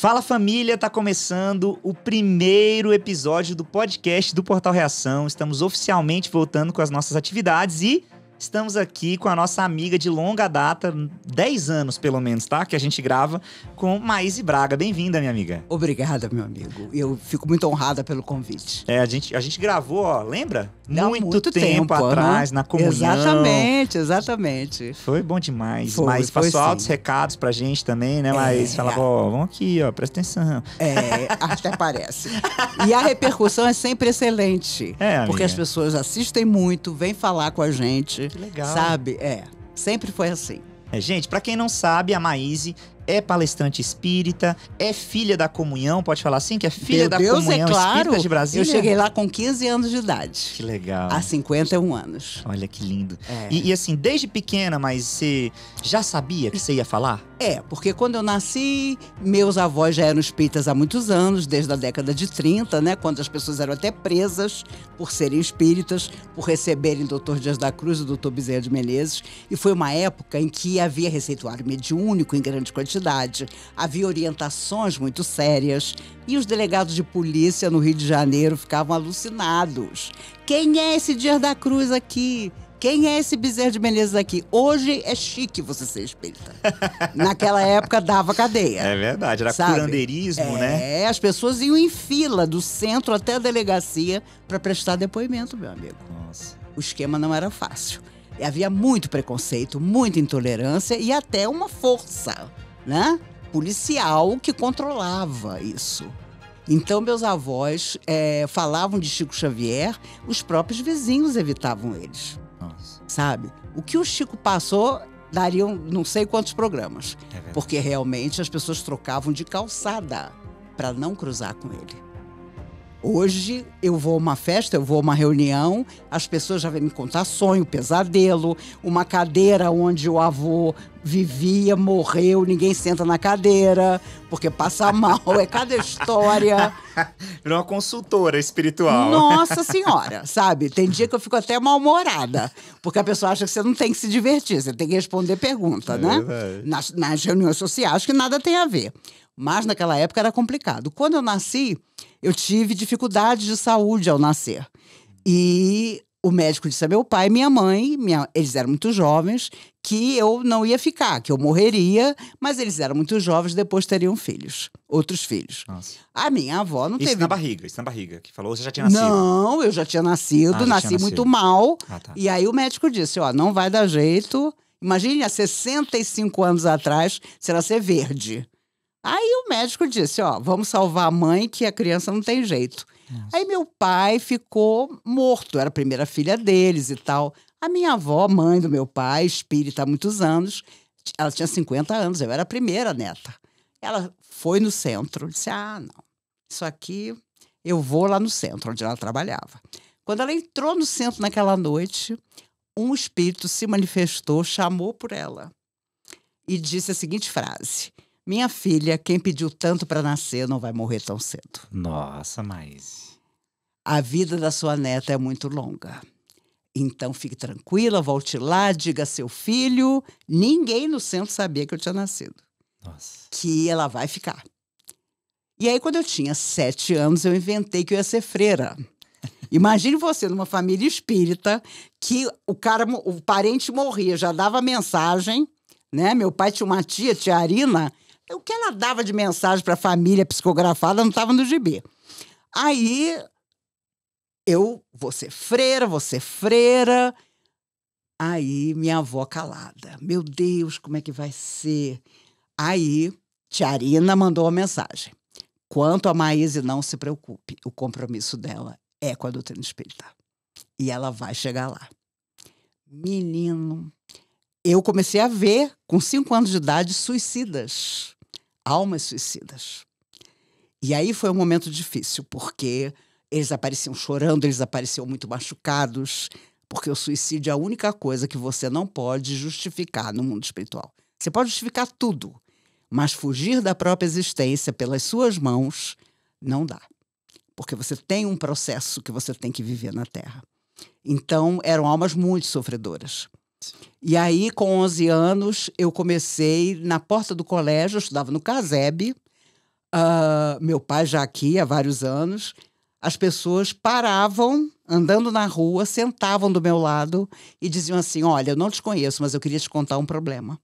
Fala família, tá começando o primeiro episódio do podcast do Portal Reação. Estamos oficialmente voltando com as nossas atividades e Estamos aqui com a nossa amiga de longa data, 10 anos pelo menos, tá? Que a gente grava com Maíse Braga. Bem-vinda, minha amiga. Obrigada, meu amigo. Eu fico muito honrada pelo convite. É, a gente, a gente gravou, ó, lembra? Muito, muito, tempo, tempo atrás, né? na comunhão. Exatamente, exatamente. Foi bom demais. Foi, mas foi passou sim. altos recados pra gente também, né? Mas é. falava, ó, vamos aqui, ó, presta atenção. É, até parece. E a repercussão é sempre excelente. É, amiga. Porque as pessoas assistem muito, vêm falar com a gente. Que legal. Sabe? É. Sempre foi assim. É, gente, para quem não sabe, a Maíse é palestrante espírita, é filha da comunhão, pode falar assim? Que é filha Meu da Deus, é comunhão é claro, espírita de Brasília? Eu cheguei lá com 15 anos de idade. Que legal. Há 51 anos. Olha que lindo. É. E, e, assim, desde pequena, mas você já sabia que você ia falar? É, porque quando eu nasci, meus avós já eram espíritas há muitos anos, desde a década de 30, né? Quando as pessoas eram até presas por serem espíritas, por receberem Dr. Dias da Cruz e Dr. Bezerra de Menezes. E foi uma época em que havia receituário mediúnico em grande quantidade, havia orientações muito sérias, e os delegados de polícia no Rio de Janeiro ficavam alucinados. Quem é esse Dias da Cruz aqui? Quem é esse bezerro de Menezes aqui? Hoje é chique você ser espírita. Naquela época dava cadeia. É verdade, era sabe? curandeirismo, é, né? É, as pessoas iam em fila do centro até a delegacia para prestar depoimento, meu amigo. Nossa. O esquema não era fácil. E havia muito preconceito, muita intolerância e até uma força, né? Policial que controlava isso. Então, meus avós é, falavam de Chico Xavier, os próprios vizinhos evitavam eles. Nossa. Sabe? O que o Chico passou dariam não sei quantos programas. É porque realmente as pessoas trocavam de calçada para não cruzar com ele. Hoje eu vou a uma festa, eu vou a uma reunião, as pessoas já vêm me contar sonho, pesadelo, uma cadeira onde o avô vivia, morreu, ninguém senta na cadeira, porque passa mal, é cada história. Virou uma consultora espiritual. Nossa Senhora, sabe? Tem dia que eu fico até mal-humorada, porque a pessoa acha que você não tem que se divertir, você tem que responder pergunta, é, né? Nas, nas reuniões sociais, que nada tem a ver. Mas naquela época era complicado. Quando eu nasci, eu tive dificuldades de saúde ao nascer. E o médico disse a meu pai e minha mãe, minha, eles eram muito jovens, que eu não ia ficar, que eu morreria, mas eles eram muito jovens, depois teriam filhos, outros filhos. Nossa. A minha avó não isso teve. Isso na barriga, isso na barriga, que falou, você já tinha nascido? Não, eu já tinha nascido, ah, nasci tinha muito nascido. mal. Ah, tá. E aí o médico disse: ó, não vai dar jeito. Imagine há 65 anos atrás, será ser verde. Aí o médico disse: Ó, vamos salvar a mãe, que a criança não tem jeito. Nossa. Aí meu pai ficou morto, era a primeira filha deles e tal. A minha avó, mãe do meu pai, espírita há muitos anos, ela tinha 50 anos, eu era a primeira neta. Ela foi no centro, disse: Ah, não, isso aqui eu vou lá no centro, onde ela trabalhava. Quando ela entrou no centro naquela noite, um espírito se manifestou, chamou por ela e disse a seguinte frase: minha filha, quem pediu tanto para nascer não vai morrer tão cedo. Nossa, mas. A vida da sua neta é muito longa. Então fique tranquila, volte lá, diga a seu filho. Ninguém no centro sabia que eu tinha nascido. Nossa. Que ela vai ficar. E aí, quando eu tinha sete anos, eu inventei que eu ia ser freira. Imagine você numa família espírita que o cara, o parente morria, já dava mensagem, né? Meu pai tinha uma tia, tia Arina, o que ela dava de mensagem para a família psicografada não estava no gibi. Aí eu vou ser é freira, vou ser é freira. Aí minha avó calada. Meu Deus, como é que vai ser? Aí Tiarina mandou uma mensagem. Quanto a Maíse, não se preocupe. O compromisso dela é com a doutrina espírita. E ela vai chegar lá. Menino, eu comecei a ver, com cinco anos de idade, suicidas almas suicidas. E aí foi um momento difícil, porque eles apareciam chorando, eles apareciam muito machucados, porque o suicídio é a única coisa que você não pode justificar no mundo espiritual. Você pode justificar tudo, mas fugir da própria existência pelas suas mãos não dá, porque você tem um processo que você tem que viver na Terra. Então, eram almas muito sofredoras. E aí, com 11 anos, eu comecei na porta do colégio, eu estudava no Caseb. Uh, meu pai já aqui há vários anos. As pessoas paravam andando na rua, sentavam do meu lado e diziam assim: Olha, eu não te conheço, mas eu queria te contar um problema.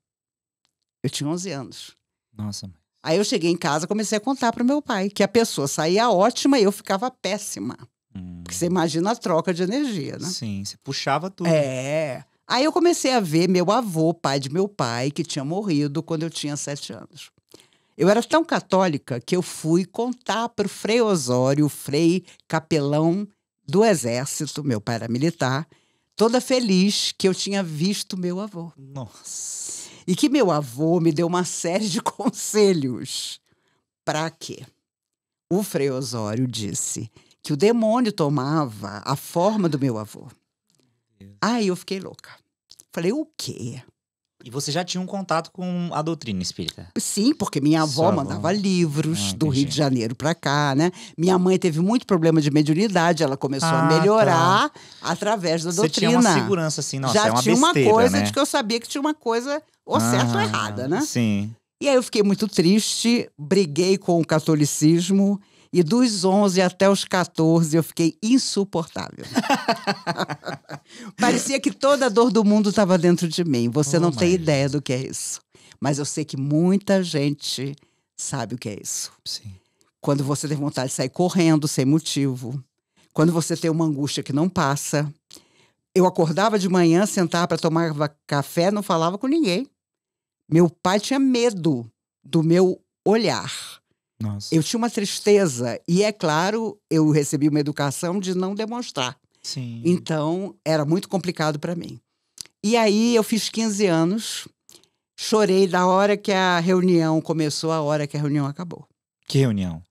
Eu tinha 11 anos. Nossa. Aí eu cheguei em casa comecei a contar para o meu pai que a pessoa saía ótima e eu ficava péssima. Hum. Porque você imagina a troca de energia, né? Sim, você puxava tudo. É. Aí eu comecei a ver meu avô, pai de meu pai, que tinha morrido quando eu tinha sete anos. Eu era tão católica que eu fui contar para o Frei Osório, o Frei Capelão do Exército, meu pai era militar, toda feliz que eu tinha visto meu avô. Nossa. E que meu avô me deu uma série de conselhos. Para quê? O Frei Osório disse que o demônio tomava a forma do meu avô. Aí eu fiquei louca. Falei, o quê? E você já tinha um contato com a doutrina espírita? Sim, porque minha avó mandava avó. livros ah, do Rio de Janeiro para cá, né? Minha mãe teve muito problema de mediunidade, ela começou ah, a tá. melhorar tá. através da doutrina. Você tinha uma segurança assim, nossa, já é uma tinha uma coisa né? de que eu sabia que tinha uma coisa ou certa ou ah, errada, né? Sim. E aí eu fiquei muito triste, briguei com o catolicismo e dos 11 até os 14 eu fiquei insuportável. Parecia que toda a dor do mundo estava dentro de mim. Você oh, não mas... tem ideia do que é isso. Mas eu sei que muita gente sabe o que é isso. Sim. Quando você tem vontade de sair correndo sem motivo. Quando você tem uma angústia que não passa. Eu acordava de manhã, sentava para tomar café, não falava com ninguém. Meu pai tinha medo do meu olhar. Nossa. Eu tinha uma tristeza. E é claro, eu recebi uma educação de não demonstrar. Sim. Então, era muito complicado para mim. E aí, eu fiz 15 anos, chorei da hora que a reunião começou, à hora que a reunião acabou. Que reunião?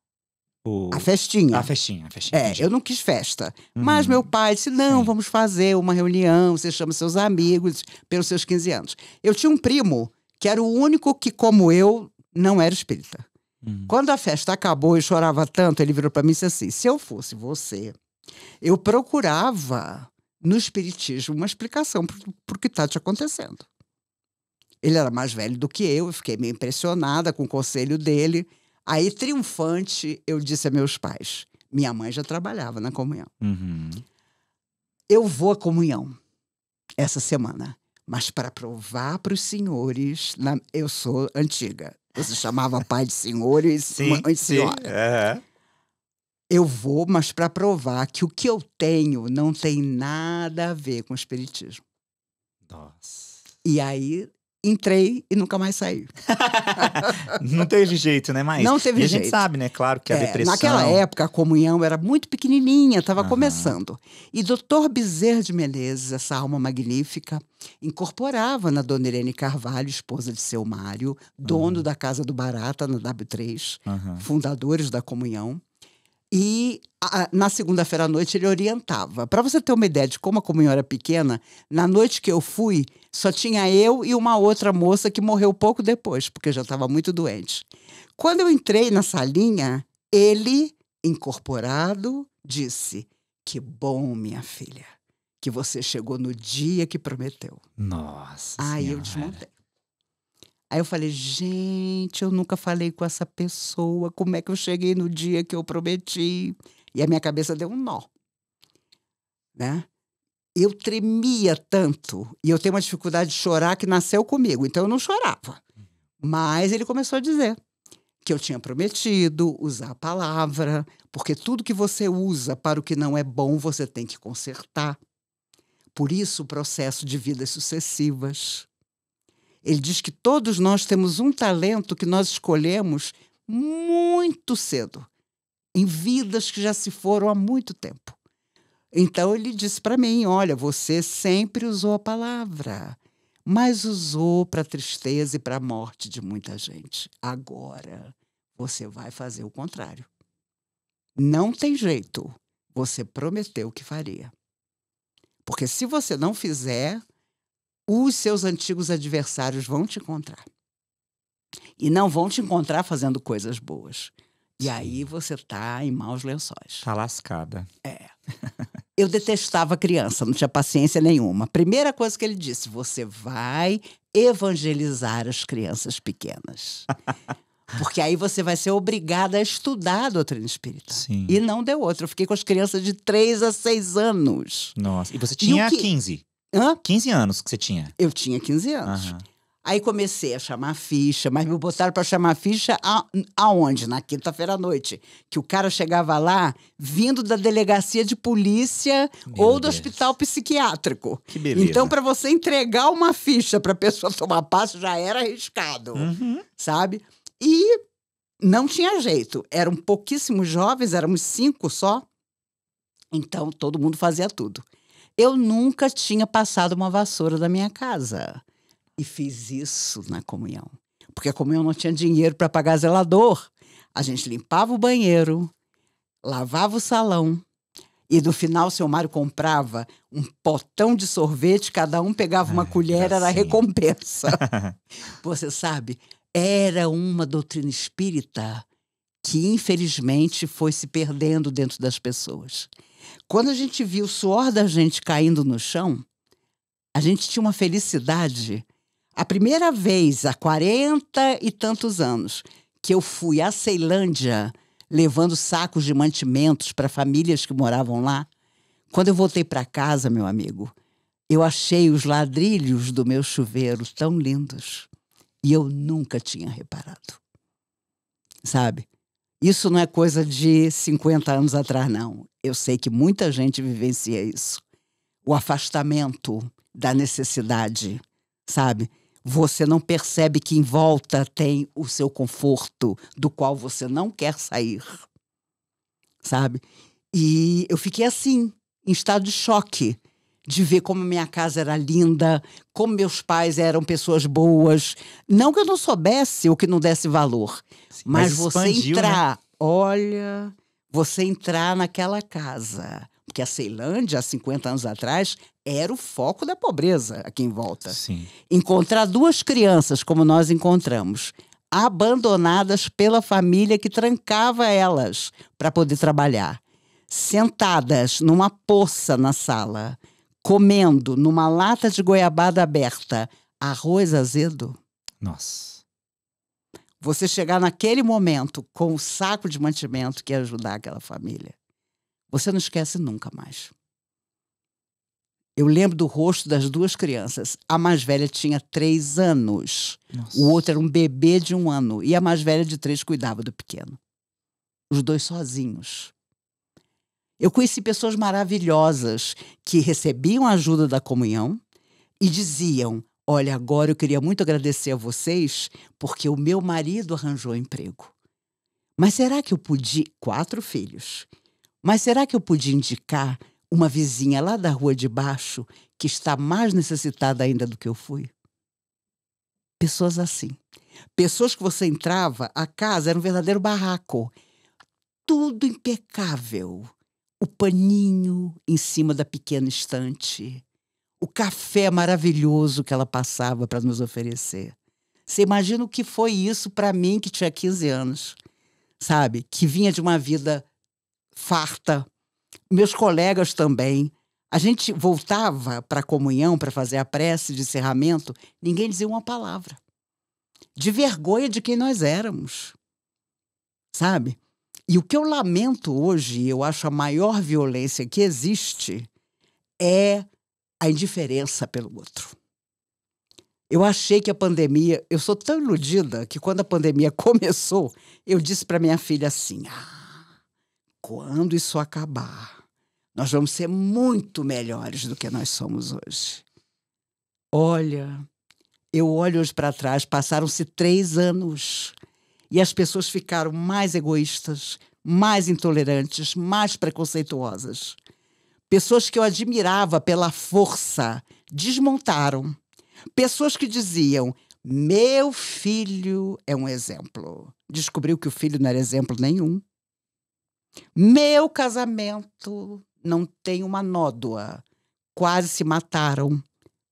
O... A festinha. A festinha, a festinha. É, eu não quis festa. Uhum. Mas meu pai disse: não, Sim. vamos fazer uma reunião, você chama seus amigos pelos seus 15 anos. Eu tinha um primo que era o único que, como eu, não era espírita. Hum. Quando a festa acabou, eu chorava tanto, ele virou para mim e disse assim: se eu fosse você, eu procurava no espiritismo uma explicação para o que está te acontecendo. Ele era mais velho do que eu, eu fiquei meio impressionada com o conselho dele. Aí, triunfante, eu disse a meus pais: minha mãe já trabalhava na comunhão. Uhum. Eu vou à comunhão essa semana, mas para provar para os senhores, na, eu sou antiga, você chamava pai de senhor e sim, mãe de senhora. uhum. Eu vou, mas para provar que o que eu tenho não tem nada a ver com o espiritismo. Nossa. E aí entrei e nunca mais saí. não teve jeito, né, mais? Não teve e jeito. A gente sabe, né? Claro que a é, depressão. Naquela época, a comunhão era muito pequenininha, estava uhum. começando. E doutor Bezerra de Menezes, essa alma magnífica, incorporava na dona Irene Carvalho, esposa de seu Mário, dono uhum. da Casa do Barata, na W3, uhum. fundadores da comunhão. E a, na segunda-feira à noite ele orientava. Para você ter uma ideia de como a comunhão era pequena, na noite que eu fui, só tinha eu e uma outra moça que morreu pouco depois, porque já estava muito doente. Quando eu entrei na salinha, ele, incorporado, disse: Que bom, minha filha, que você chegou no dia que prometeu. Nossa. Aí senhora. eu desmontei. Aí eu falei, gente, eu nunca falei com essa pessoa, como é que eu cheguei no dia que eu prometi? E a minha cabeça deu um nó. Né? Eu tremia tanto, e eu tenho uma dificuldade de chorar que nasceu comigo, então eu não chorava. Mas ele começou a dizer que eu tinha prometido usar a palavra, porque tudo que você usa para o que não é bom, você tem que consertar. Por isso o processo de vidas sucessivas. Ele diz que todos nós temos um talento que nós escolhemos muito cedo, em vidas que já se foram há muito tempo. Então ele disse para mim: Olha, você sempre usou a palavra, mas usou para a tristeza e para a morte de muita gente. Agora você vai fazer o contrário. Não tem jeito. Você prometeu que faria. Porque se você não fizer, os seus antigos adversários vão te encontrar. E não vão te encontrar fazendo coisas boas. E aí você tá em maus lençóis. Tá lascada. É. Eu detestava criança, não tinha paciência nenhuma. Primeira coisa que ele disse: você vai evangelizar as crianças pequenas. Porque aí você vai ser obrigada a estudar a doutrina espírita. Sim. E não deu outro. Eu fiquei com as crianças de 3 a 6 anos. Nossa. E você tinha e que... 15? Hã? 15 anos que você tinha. Eu tinha 15 anos. Aí comecei a chamar ficha, mas me botaram para chamar ficha a, aonde? Na quinta-feira à noite. Que o cara chegava lá vindo da delegacia de polícia Meu ou do Deus. hospital psiquiátrico. Que beleza. Então, para você entregar uma ficha para pessoa tomar passo já era arriscado, uhum. sabe? E não tinha jeito. Eram pouquíssimos jovens, éramos cinco só. Então, todo mundo fazia tudo. Eu nunca tinha passado uma vassoura da minha casa. E fiz isso na comunhão. Porque a comunhão não tinha dinheiro para pagar zelador. A gente limpava o banheiro, lavava o salão. E no final, o seu Mário comprava um potão de sorvete, cada um pegava uma Ai, ah, colher, era assim. recompensa. Você sabe, era uma doutrina espírita que, infelizmente, foi se perdendo dentro das pessoas. Quando a gente viu o suor da gente caindo no chão, a gente tinha uma felicidade. A primeira vez, há 40 e tantos anos, que eu fui à Ceilândia levando sacos de mantimentos para famílias que moravam lá, quando eu voltei para casa, meu amigo, eu achei os ladrilhos do meu chuveiro tão lindos e eu nunca tinha reparado. Sabe? Isso não é coisa de 50 anos atrás, não. Eu sei que muita gente vivencia isso. O afastamento da necessidade, sabe? Você não percebe que em volta tem o seu conforto, do qual você não quer sair, sabe? E eu fiquei assim, em estado de choque de ver como minha casa era linda, como meus pais eram pessoas boas. Não que eu não soubesse ou que não desse valor, Sim, mas, mas, você expandiu, né? entrar, né? olha, você entrar naquela casa. Porque a Ceilândia, há 50 anos atrás, era o foco da pobreza aqui em volta. Sim. Encontrar duas crianças, como nós encontramos, abandonadas pela família que trancava elas para poder trabalhar, sentadas numa poça na sala comendo numa lata de goiabada aberta arroz azedo. Nossa. Você chegar naquele momento com o saco de mantimento que ia ajudar aquela família. Você não esquece nunca mais. Eu lembro do rosto das duas crianças. A mais velha tinha três anos. Nossa. O outro era um bebê de um ano. E a mais velha de três cuidava do pequeno. Os dois sozinhos. Eu conheci pessoas maravilhosas que recebiam a ajuda da comunhão e diziam: Olha, agora eu queria muito agradecer a vocês porque o meu marido arranjou emprego. Mas será que eu podia. Quatro filhos. Mas será que eu podia indicar uma vizinha lá da rua de baixo que está mais necessitada ainda do que eu fui? Pessoas assim. Pessoas que você entrava, a casa era um verdadeiro barraco. Tudo impecável o paninho em cima da pequena estante, o café maravilhoso que ela passava para nos oferecer. Você imagina o que foi isso para mim que tinha 15 anos, sabe? Que vinha de uma vida farta. Meus colegas também. A gente voltava para a comunhão, para fazer a prece de encerramento, ninguém dizia uma palavra. De vergonha de quem nós éramos. Sabe? E o que eu lamento hoje, eu acho a maior violência que existe, é a indiferença pelo outro. Eu achei que a pandemia, eu sou tão iludida que quando a pandemia começou, eu disse para minha filha assim: ah, quando isso acabar, nós vamos ser muito melhores do que nós somos hoje. Olha, eu olho hoje para trás, passaram-se três anos. E as pessoas ficaram mais egoístas, mais intolerantes, mais preconceituosas. Pessoas que eu admirava pela força desmontaram. Pessoas que diziam: meu filho é um exemplo. Descobriu que o filho não era exemplo nenhum. Meu casamento não tem uma nódoa. Quase se mataram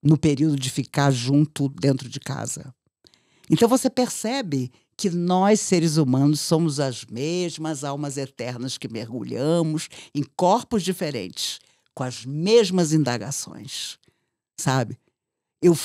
no período de ficar junto dentro de casa. Então você percebe que nós, seres humanos, somos as mesmas almas eternas que mergulhamos em corpos diferentes, com as mesmas indagações, sabe? Eu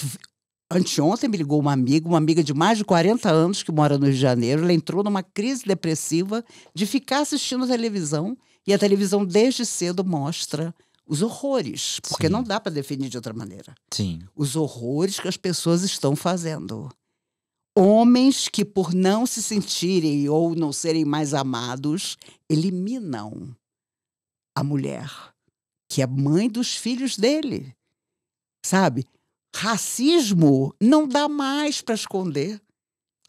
Anteontem me ligou uma amiga, uma amiga de mais de 40 anos que mora no Rio de Janeiro. Ela entrou numa crise depressiva de ficar assistindo televisão e a televisão desde cedo mostra os horrores, porque Sim. não dá para definir de outra maneira. Sim. Os horrores que as pessoas estão fazendo homens que, por não se sentirem ou não serem mais amados, eliminam a mulher, que é mãe dos filhos dele. Sabe? Racismo não dá mais para esconder.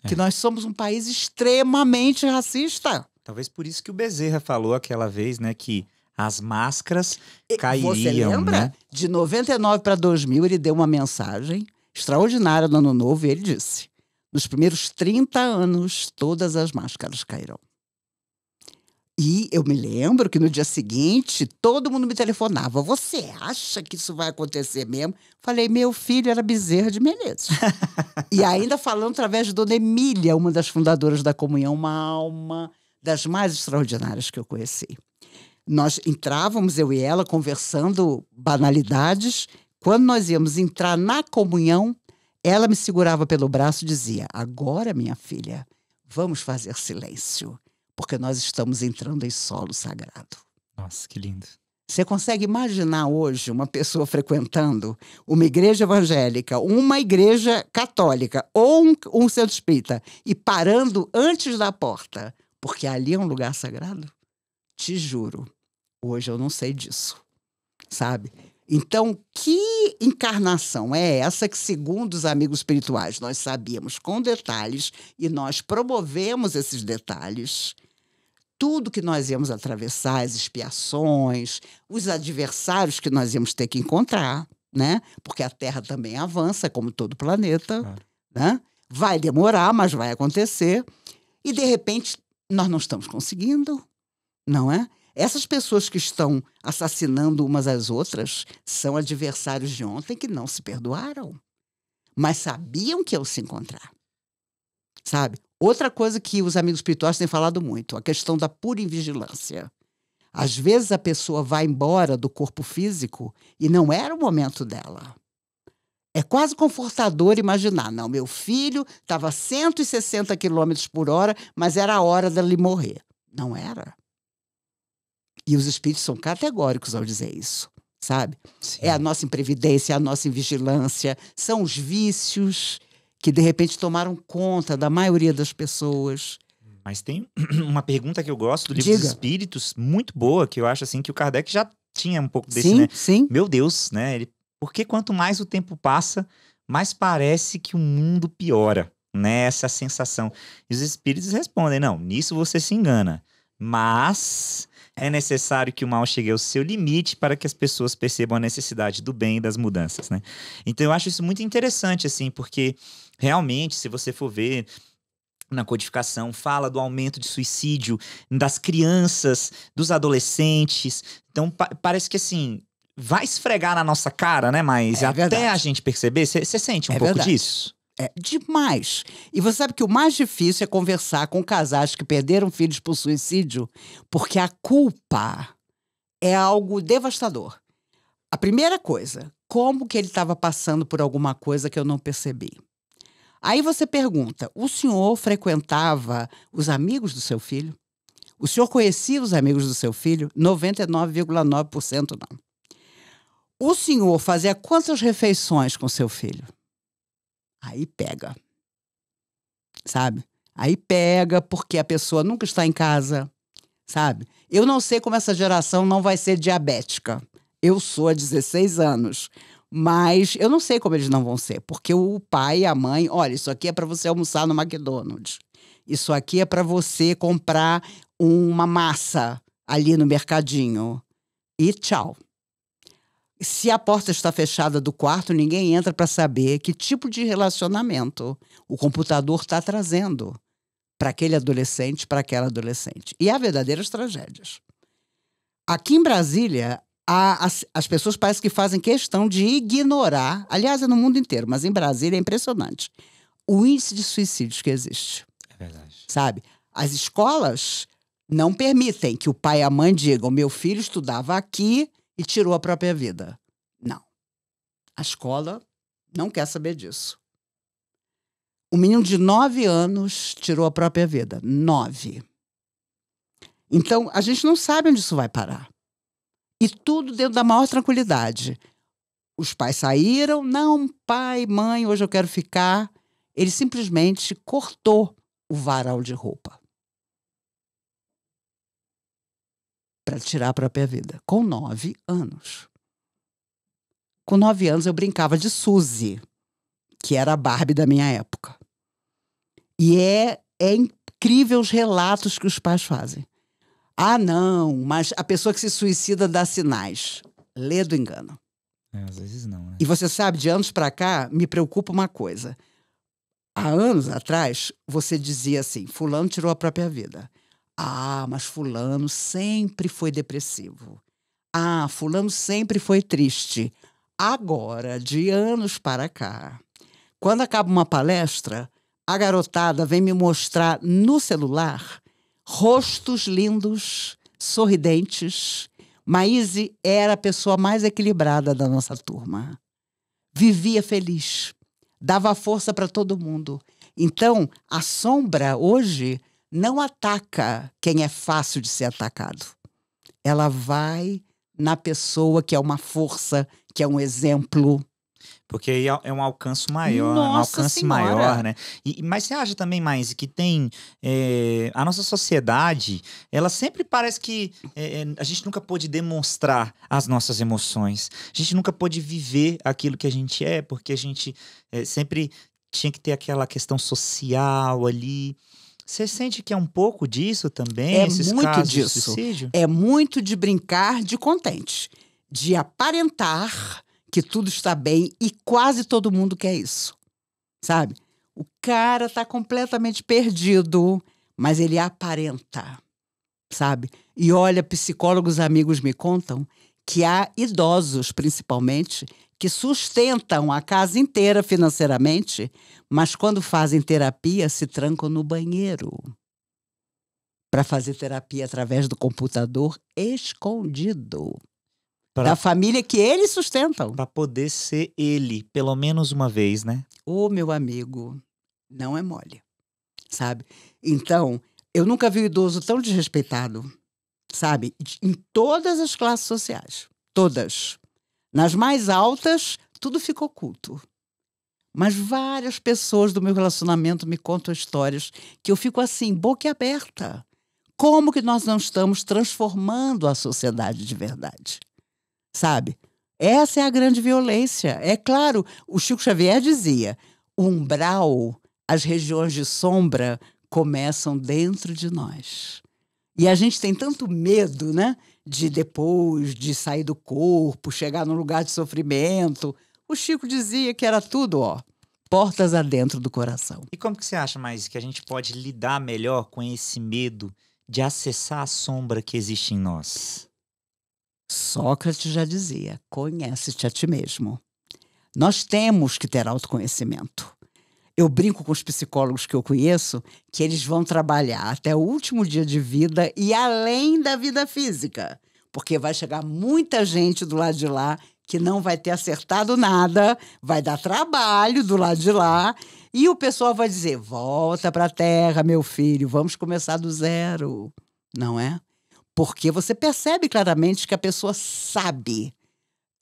É. Que nós somos um país extremamente racista. Talvez por isso que o Bezerra falou aquela vez, né, que as máscaras cairiam. Você lembra? Né? De 99 para 2000, ele deu uma mensagem extraordinária no Ano Novo e ele disse: nos primeiros 30 anos, todas as máscaras caíram. E eu me lembro que no dia seguinte, todo mundo me telefonava. Você acha que isso vai acontecer mesmo? Falei, meu filho era Bezerra de Menezes. e ainda falando através de Dona Emília, uma das fundadoras da Comunhão, uma alma das mais extraordinárias que eu conheci. Nós entrávamos, eu e ela, conversando banalidades. Quando nós íamos entrar na comunhão, ela me segurava pelo braço e dizia: Agora, minha filha, vamos fazer silêncio, porque nós estamos entrando em solo sagrado. Nossa, que lindo. Você consegue imaginar hoje uma pessoa frequentando uma igreja evangélica, uma igreja católica ou um, um centro espírita e parando antes da porta, porque ali é um lugar sagrado? Te juro, hoje eu não sei disso, sabe? Então, que encarnação é essa que, segundo os amigos espirituais, nós sabíamos com detalhes e nós promovemos esses detalhes? Tudo que nós íamos atravessar, as expiações, os adversários que nós íamos ter que encontrar, né? Porque a Terra também avança, como todo planeta, né? Vai demorar, mas vai acontecer. E, de repente, nós não estamos conseguindo, não é? Essas pessoas que estão assassinando umas às outras são adversários de ontem que não se perdoaram, mas sabiam que iam se encontrar. Sabe? Outra coisa que os amigos espirituais têm falado muito, a questão da pura invigilância. Às vezes a pessoa vai embora do corpo físico e não era o momento dela. É quase confortador imaginar, não, meu filho estava a 160 km por hora, mas era a hora dele morrer. Não era. E os espíritos são categóricos ao dizer isso, sabe? Sim. É a nossa imprevidência, é a nossa invigilância, são os vícios que de repente tomaram conta da maioria das pessoas. Mas tem uma pergunta que eu gosto do livro Diga. dos Espíritos, muito boa, que eu acho assim que o Kardec já tinha um pouco desse, sim, né? Sim. Meu Deus, né? Ele, porque quanto mais o tempo passa, mais parece que o mundo piora, né? Essa é sensação. E os espíritos respondem: "Não, nisso você se engana. Mas é necessário que o mal chegue ao seu limite para que as pessoas percebam a necessidade do bem e das mudanças, né? Então eu acho isso muito interessante, assim, porque realmente, se você for ver na codificação, fala do aumento de suicídio das crianças, dos adolescentes. Então pa parece que assim. Vai esfregar na nossa cara, né? Mas é até verdade. a gente perceber, você sente um é pouco verdade. disso? é demais. E você sabe que o mais difícil é conversar com casais que perderam filhos por suicídio, porque a culpa é algo devastador. A primeira coisa, como que ele estava passando por alguma coisa que eu não percebi? Aí você pergunta: o senhor frequentava os amigos do seu filho? O senhor conhecia os amigos do seu filho? 99,9% não. O senhor fazia quantas refeições com seu filho? Aí pega. Sabe? Aí pega porque a pessoa nunca está em casa, sabe? Eu não sei como essa geração não vai ser diabética. Eu sou há 16 anos. Mas eu não sei como eles não vão ser, porque o pai e a mãe, olha, isso aqui é para você almoçar no McDonald's. Isso aqui é para você comprar uma massa ali no mercadinho. E tchau se a porta está fechada do quarto, ninguém entra para saber que tipo de relacionamento o computador está trazendo para aquele adolescente, para aquela adolescente. E há verdadeiras tragédias. Aqui em Brasília, há, as, as pessoas parecem que fazem questão de ignorar aliás, é no mundo inteiro, mas em Brasília é impressionante o índice de suicídios que existe. É verdade. Sabe? As escolas não permitem que o pai e a mãe digam: meu filho estudava aqui e tirou a própria vida. Não. A escola não quer saber disso. Um menino de nove anos tirou a própria vida. Nove. Então, a gente não sabe onde isso vai parar. E tudo dentro da maior tranquilidade. Os pais saíram, não, pai, mãe, hoje eu quero ficar. Ele simplesmente cortou o varal de roupa. para tirar a própria vida, com nove anos. Com nove anos eu brincava de Suzy, que era a Barbie da minha época. E é, é incrível os relatos que os pais fazem. Ah, não, mas a pessoa que se suicida dá sinais. Lê do engano. É, às vezes não. Né? E você sabe, de anos para cá, me preocupa uma coisa. Há anos atrás, você dizia assim: Fulano tirou a própria vida. Ah, mas Fulano sempre foi depressivo. Ah, Fulano sempre foi triste. Agora, de anos para cá, quando acaba uma palestra, a garotada vem me mostrar no celular rostos lindos, sorridentes. Maíse era a pessoa mais equilibrada da nossa turma. Vivia feliz, dava força para todo mundo. Então, a sombra hoje não ataca quem é fácil de ser atacado. Ela vai na pessoa que é uma força, que é um exemplo. Porque aí é, é um alcance maior, né? nossa um alcance senhora. maior, né? E, mas você acha também, mais que tem é, a nossa sociedade, ela sempre parece que é, a gente nunca pôde demonstrar as nossas emoções, a gente nunca pôde viver aquilo que a gente é, porque a gente é, sempre tinha que ter aquela questão social ali. Você sente que é um pouco disso também? É muito disso. De é muito de brincar de contente, de aparentar que tudo está bem e quase todo mundo quer isso, sabe? O cara está completamente perdido, mas ele aparenta, sabe? E olha, psicólogos amigos me contam que há idosos, principalmente, que sustentam a casa inteira financeiramente, mas quando fazem terapia se trancam no banheiro para fazer terapia através do computador escondido. Pra, da família que eles sustentam. Para poder ser ele, pelo menos uma vez, né? Ô, oh, meu amigo, não é mole, sabe? Então, eu nunca vi um idoso tão desrespeitado, sabe? Em todas as classes sociais. Todas. Nas mais altas, tudo ficou oculto. Mas várias pessoas do meu relacionamento me contam histórias que eu fico assim, boca aberta. Como que nós não estamos transformando a sociedade de verdade? Sabe? Essa é a grande violência. É claro, o Chico Xavier dizia: o umbral, as regiões de sombra começam dentro de nós. E a gente tem tanto medo, né? de depois, de sair do corpo, chegar num lugar de sofrimento. O Chico dizia que era tudo, ó, portas adentro do coração. E como que você acha, mais que a gente pode lidar melhor com esse medo de acessar a sombra que existe em nós? Sócrates já dizia: conhece-te a ti mesmo. Nós temos que ter autoconhecimento eu brinco com os psicólogos que eu conheço que eles vão trabalhar até o último dia de vida e além da vida física, porque vai chegar muita gente do lado de lá que não vai ter acertado nada, vai dar trabalho do lado de lá e o pessoal vai dizer: "Volta para a terra, meu filho, vamos começar do zero". Não é? Porque você percebe claramente que a pessoa sabe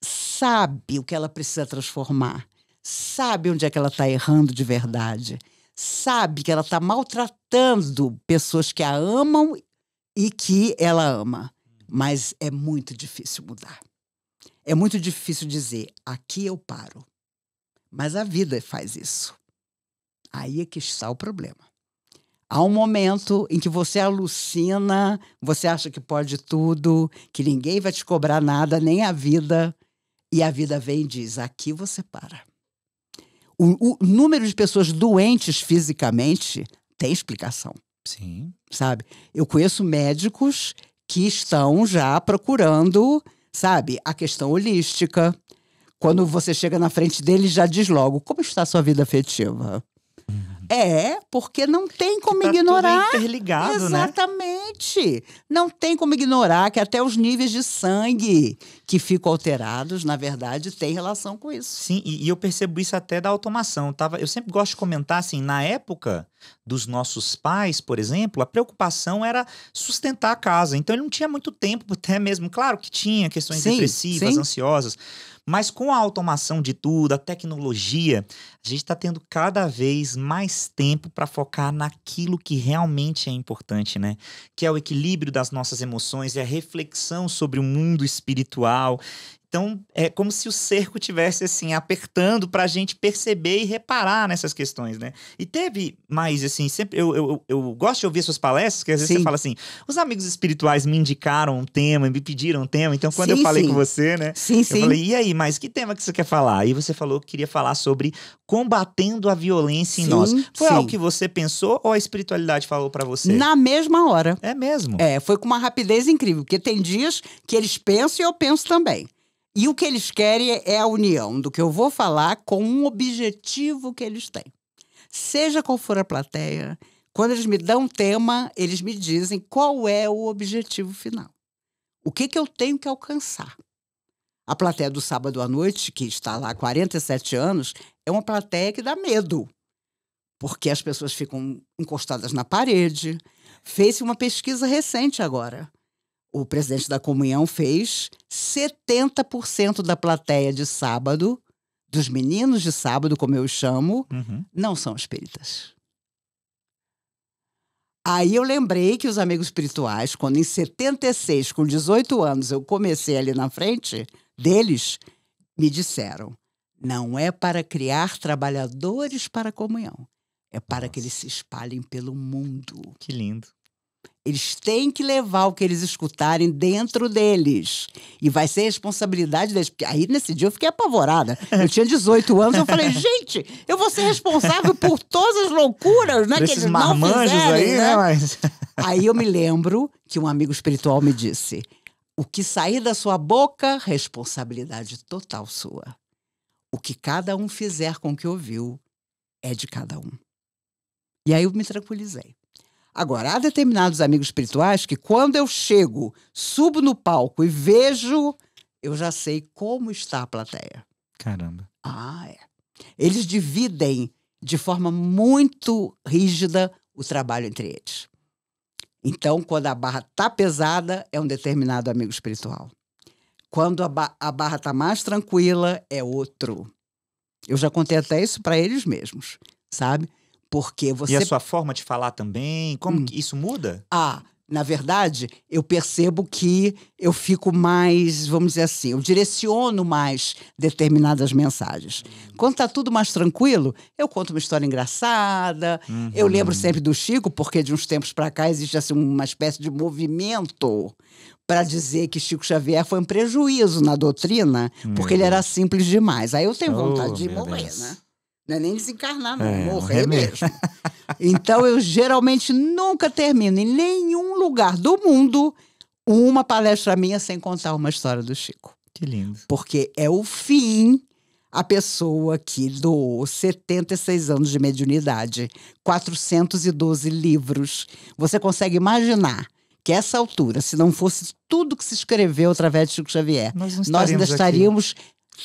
sabe o que ela precisa transformar sabe onde é que ela está errando de verdade, sabe que ela está maltratando pessoas que a amam e que ela ama. Mas é muito difícil mudar. É muito difícil dizer, aqui eu paro. Mas a vida faz isso. Aí é que está o problema. Há um momento em que você alucina, você acha que pode tudo, que ninguém vai te cobrar nada, nem a vida. E a vida vem e diz: aqui você para o, o número de pessoas doentes fisicamente tem explicação. Sim. Sabe? Eu conheço médicos que estão já procurando, sabe, a questão holística. Quando você chega na frente deles, já diz logo: como está a sua vida afetiva? É, porque não tem como tá ignorar. Tudo interligado, né? Exatamente. Né? Não tem como ignorar que até os níveis de sangue que ficam alterados, na verdade, tem relação com isso. Sim, e, e eu percebo isso até da automação. Eu tava, eu sempre gosto de comentar assim, na época dos nossos pais, por exemplo, a preocupação era sustentar a casa. Então ele não tinha muito tempo, até mesmo, claro que tinha questões sim, depressivas, sim. ansiosas mas com a automação de tudo, a tecnologia, a gente está tendo cada vez mais tempo para focar naquilo que realmente é importante, né? Que é o equilíbrio das nossas emoções, é a reflexão sobre o mundo espiritual. Então, é como se o cerco tivesse assim apertando para a gente perceber e reparar nessas questões, né? E teve mais assim, sempre eu, eu, eu gosto de ouvir suas palestras, que às vezes sim. você fala assim: os amigos espirituais me indicaram um tema, me pediram um tema. Então, quando sim, eu falei sim. com você, né? Sim, eu sim. falei: "E aí, mas que tema que você quer falar?" E você falou que queria falar sobre combatendo a violência em nós. Foi algo que você pensou ou a espiritualidade falou para você? Na mesma hora. É mesmo. É, foi com uma rapidez incrível, porque tem dias que eles pensam e eu penso também. E o que eles querem é a união do que eu vou falar com um objetivo que eles têm. Seja qual for a plateia, quando eles me dão um tema, eles me dizem qual é o objetivo final. O que, que eu tenho que alcançar? A plateia do sábado à noite, que está lá há 47 anos, é uma plateia que dá medo, porque as pessoas ficam encostadas na parede. Fez-se uma pesquisa recente agora o presidente da comunhão fez 70% da plateia de sábado, dos meninos de sábado, como eu chamo, uhum. não são espíritas. Aí eu lembrei que os amigos espirituais, quando em 76, com 18 anos, eu comecei ali na frente deles, me disseram: não é para criar trabalhadores para a comunhão, é para Nossa. que eles se espalhem pelo mundo. Que lindo. Eles têm que levar o que eles escutarem dentro deles. E vai ser responsabilidade deles. Porque aí, nesse dia, eu fiquei apavorada. Eu tinha 18 anos, eu falei, gente, eu vou ser responsável por todas as loucuras, né? Desses que eles marmanjos não fizerem, aí, né, né? Mas... aí eu me lembro que um amigo espiritual me disse, o que sair da sua boca, responsabilidade total sua. O que cada um fizer com o que ouviu, é de cada um. E aí eu me tranquilizei. Agora, há determinados amigos espirituais que, quando eu chego, subo no palco e vejo, eu já sei como está a plateia. Caramba. Ah, é. Eles dividem de forma muito rígida o trabalho entre eles. Então, quando a barra está pesada, é um determinado amigo espiritual. Quando a, ba a barra está mais tranquila, é outro. Eu já contei até isso para eles mesmos, sabe? Porque você. E a sua forma de falar também? Como hum. que isso muda? Ah, na verdade, eu percebo que eu fico mais, vamos dizer assim, eu direciono mais determinadas mensagens. Hum. Quando tá tudo mais tranquilo, eu conto uma história engraçada. Uhum. Eu lembro uhum. sempre do Chico, porque de uns tempos para cá existe assim, uma espécie de movimento para dizer que Chico Xavier foi um prejuízo na doutrina, porque ele era simples demais. Aí eu tenho oh, vontade oh, de morrer, Deus. né? Não é nem desencarnar, não. É, morrer é mesmo. mesmo. então, eu geralmente nunca termino em nenhum lugar do mundo uma palestra minha sem contar uma história do Chico. Que lindo. Porque é o fim a pessoa que doou 76 anos de mediunidade, 412 livros. Você consegue imaginar que essa altura, se não fosse tudo que se escreveu através de Chico Xavier, nós, nós ainda estaríamos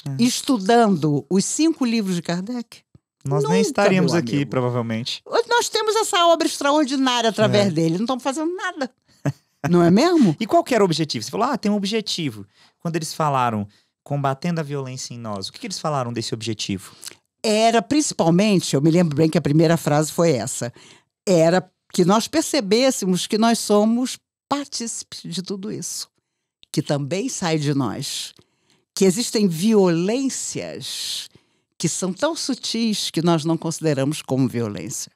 aqui. É. estudando os cinco livros de Kardec. Nós Nunca, nem estaríamos aqui, provavelmente. Nós temos essa obra extraordinária através é. dele, não estamos fazendo nada. não é mesmo? E qual que era o objetivo? Você falou, ah, tem um objetivo. Quando eles falaram combatendo a violência em nós, o que, que eles falaram desse objetivo? Era principalmente, eu me lembro bem que a primeira frase foi essa: era que nós percebêssemos que nós somos partícipes de tudo isso, que também sai de nós, que existem violências que são tão sutis que nós não consideramos como violência.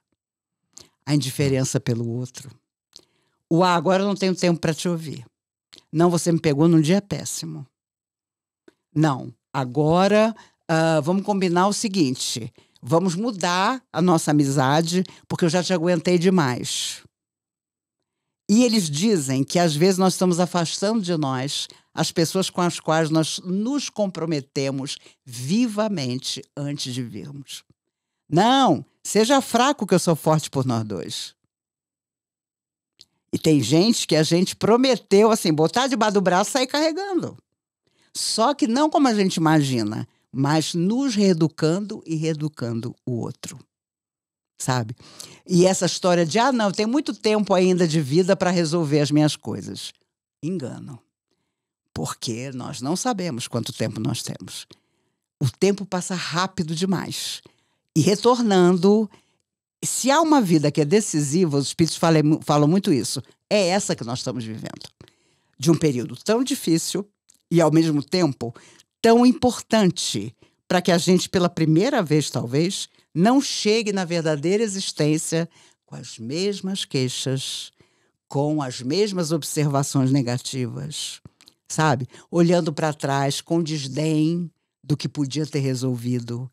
A indiferença pelo outro. O ah, agora eu não tenho tempo para te ouvir. Não, você me pegou num dia péssimo. Não, agora uh, vamos combinar o seguinte: vamos mudar a nossa amizade, porque eu já te aguentei demais. E eles dizem que às vezes nós estamos afastando de nós as pessoas com as quais nós nos comprometemos vivamente antes de virmos. Não, seja fraco que eu sou forte por nós dois. E tem gente que a gente prometeu assim, botar debaixo do braço e sair carregando. Só que não como a gente imagina, mas nos reeducando e reeducando o outro sabe? E essa história de, ah, não, tem muito tempo ainda de vida para resolver as minhas coisas. Engano. Porque nós não sabemos quanto tempo nós temos. O tempo passa rápido demais. E retornando, se há uma vida que é decisiva, os espíritos falam, falam muito isso, é essa que nós estamos vivendo. De um período tão difícil e, ao mesmo tempo, tão importante para que a gente, pela primeira vez, talvez, não chegue na verdadeira existência com as mesmas queixas, com as mesmas observações negativas, sabe? Olhando para trás com desdém do que podia ter resolvido.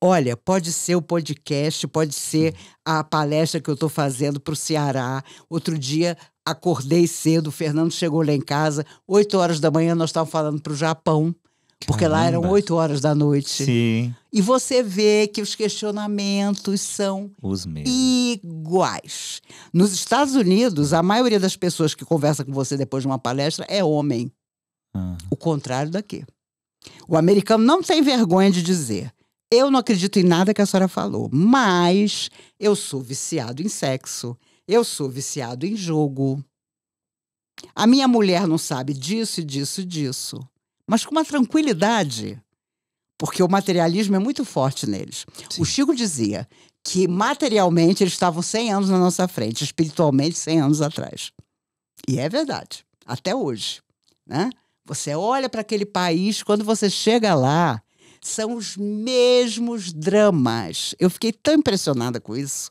Olha, pode ser o podcast, pode ser a palestra que eu estou fazendo para o Ceará. Outro dia acordei cedo, o Fernando chegou lá em casa, oito horas da manhã nós estávamos falando para o Japão. Porque Caramba. lá eram 8 horas da noite. Sim. E você vê que os questionamentos são os iguais. Nos Estados Unidos, a maioria das pessoas que conversa com você depois de uma palestra é homem. Uhum. O contrário daqui. O americano não tem vergonha de dizer: eu não acredito em nada que a senhora falou, mas eu sou viciado em sexo, eu sou viciado em jogo. A minha mulher não sabe disso, disso, disso mas com uma tranquilidade, porque o materialismo é muito forte neles. Sim. O Chico dizia que materialmente eles estavam 100 anos na nossa frente, espiritualmente 100 anos atrás. E é verdade, até hoje, né? Você olha para aquele país, quando você chega lá, são os mesmos dramas. Eu fiquei tão impressionada com isso.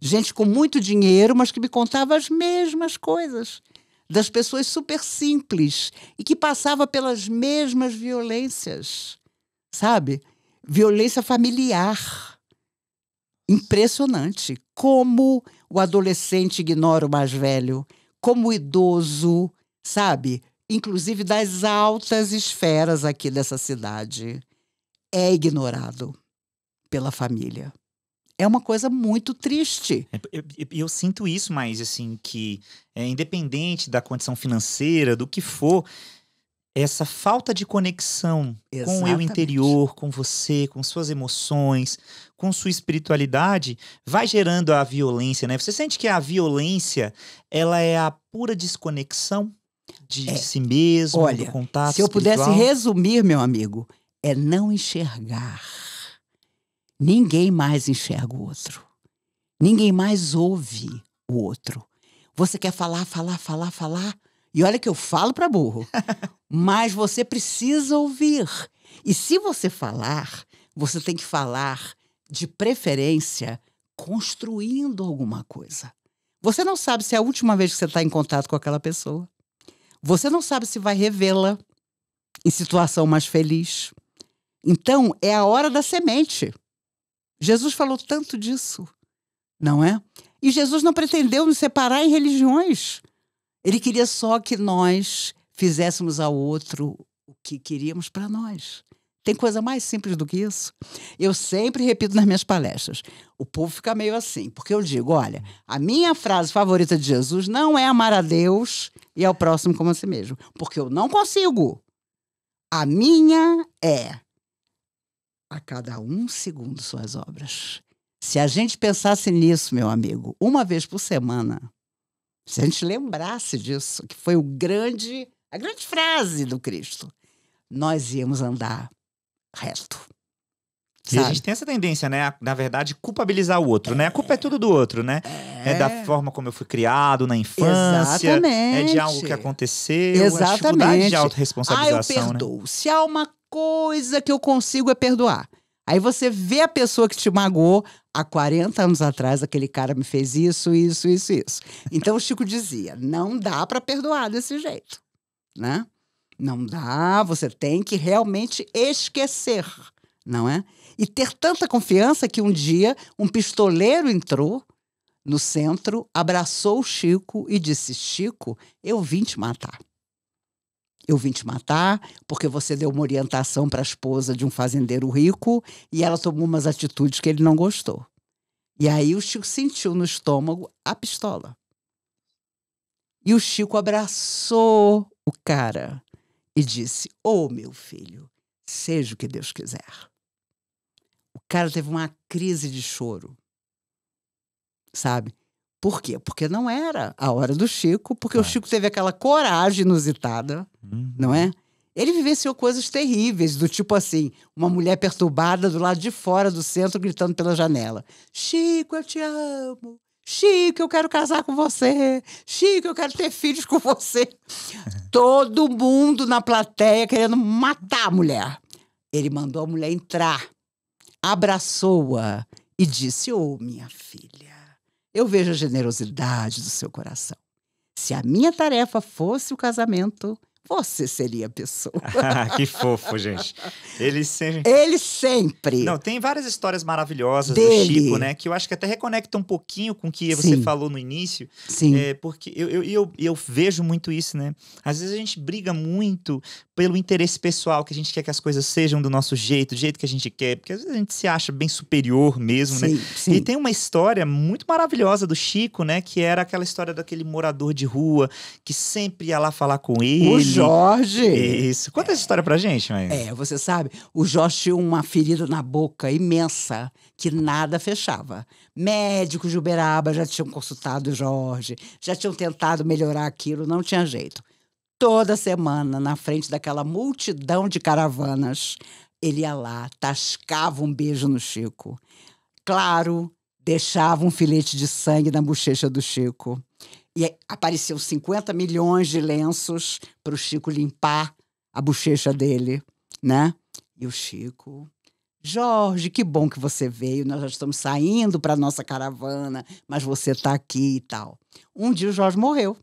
Gente com muito dinheiro, mas que me contava as mesmas coisas das pessoas super simples e que passava pelas mesmas violências, sabe? Violência familiar. Impressionante como o adolescente ignora o mais velho, como o idoso, sabe? Inclusive das altas esferas aqui dessa cidade, é ignorado pela família é uma coisa muito triste. É, eu, eu, eu sinto isso mas assim, que é, independente da condição financeira, do que for, essa falta de conexão Exatamente. com o eu interior, com você, com suas emoções, com sua espiritualidade, vai gerando a violência, né? Você sente que a violência, ela é a pura desconexão de, é. de si mesmo, Olha, do contato se eu espiritual? pudesse resumir, meu amigo, é não enxergar Ninguém mais enxerga o outro. Ninguém mais ouve o outro. Você quer falar, falar, falar, falar. E olha que eu falo para burro. Mas você precisa ouvir. E se você falar, você tem que falar, de preferência, construindo alguma coisa. Você não sabe se é a última vez que você está em contato com aquela pessoa. Você não sabe se vai revê-la em situação mais feliz. Então, é a hora da semente. Jesus falou tanto disso, não é? E Jesus não pretendeu nos separar em religiões. Ele queria só que nós fizéssemos ao outro o que queríamos para nós. Tem coisa mais simples do que isso? Eu sempre repito nas minhas palestras. O povo fica meio assim, porque eu digo: olha, a minha frase favorita de Jesus não é amar a Deus e ao próximo como a si mesmo, porque eu não consigo. A minha é a cada um segundo suas obras. Se a gente pensasse nisso, meu amigo, uma vez por semana, se a gente lembrasse disso, que foi o grande, a grande frase do Cristo, nós íamos andar reto. Sabe? E a gente tem essa tendência, né? A, na verdade, culpabilizar o outro, é. né? A culpa é tudo do outro, né? É. é. da forma como eu fui criado na infância. Exatamente. É de algo que aconteceu. Exatamente. A dificuldade de autorresponsabilização. Ah, eu né? perdoo. Né? Se há uma coisa que eu consigo é perdoar. Aí você vê a pessoa que te magoou, há 40 anos atrás aquele cara me fez isso, isso, isso, isso. Então o Chico dizia: não dá para perdoar desse jeito, né? Não dá, você tem que realmente esquecer, não é? E ter tanta confiança que um dia um pistoleiro entrou no centro, abraçou o Chico e disse: Chico, eu vim te matar eu vim te matar porque você deu uma orientação para a esposa de um fazendeiro rico e ela tomou umas atitudes que ele não gostou. E aí o Chico sentiu no estômago a pistola. E o Chico abraçou o cara e disse: Ô oh, meu filho, seja o que Deus quiser. O cara teve uma crise de choro, sabe? Por quê? Porque não era a hora do Chico, porque claro. o tá. Chico teve aquela coragem inusitada, uhum. não é? Ele vivenciou coisas terríveis, do tipo assim, uma mulher perturbada do lado de fora do centro gritando pela janela: Chico, eu te amo. Chico, eu quero casar com você. Chico, eu quero ter filhos com você. Todo mundo na plateia querendo matar a mulher. Ele mandou a mulher entrar, abraçou-a e disse: Ô, oh, minha filha eu vejo a generosidade do seu coração. Se a minha tarefa fosse o casamento, você seria a pessoa. Ah, que fofo, gente. Ele sempre. Ele sempre. Não, tem várias histórias maravilhosas Dele. do Chico, né? Que eu acho que até reconecta um pouquinho com o que você Sim. falou no início. Sim. É, porque eu, eu, eu, eu, vejo muito isso, né? Às vezes a gente briga muito pelo interesse pessoal, que a gente quer que as coisas sejam do nosso jeito, do jeito que a gente quer, porque às vezes a gente se acha bem superior mesmo, sim, né? Sim. E tem uma história muito maravilhosa do Chico, né? Que era aquela história daquele morador de rua que sempre ia lá falar com ele. Jorge! Isso. Conta é. essa história pra gente, mãe. É, você sabe, o Jorge tinha uma ferida na boca imensa que nada fechava. Médicos de Uberaba já tinham consultado o Jorge, já tinham tentado melhorar aquilo, não tinha jeito. Toda semana, na frente daquela multidão de caravanas, ele ia lá, tascava um beijo no Chico. Claro, deixava um filete de sangue na bochecha do Chico. E apareceu 50 milhões de lenços para o Chico limpar a bochecha dele, né? E o Chico, Jorge, que bom que você veio. Nós já estamos saindo para nossa caravana, mas você está aqui e tal. Um dia o Jorge morreu.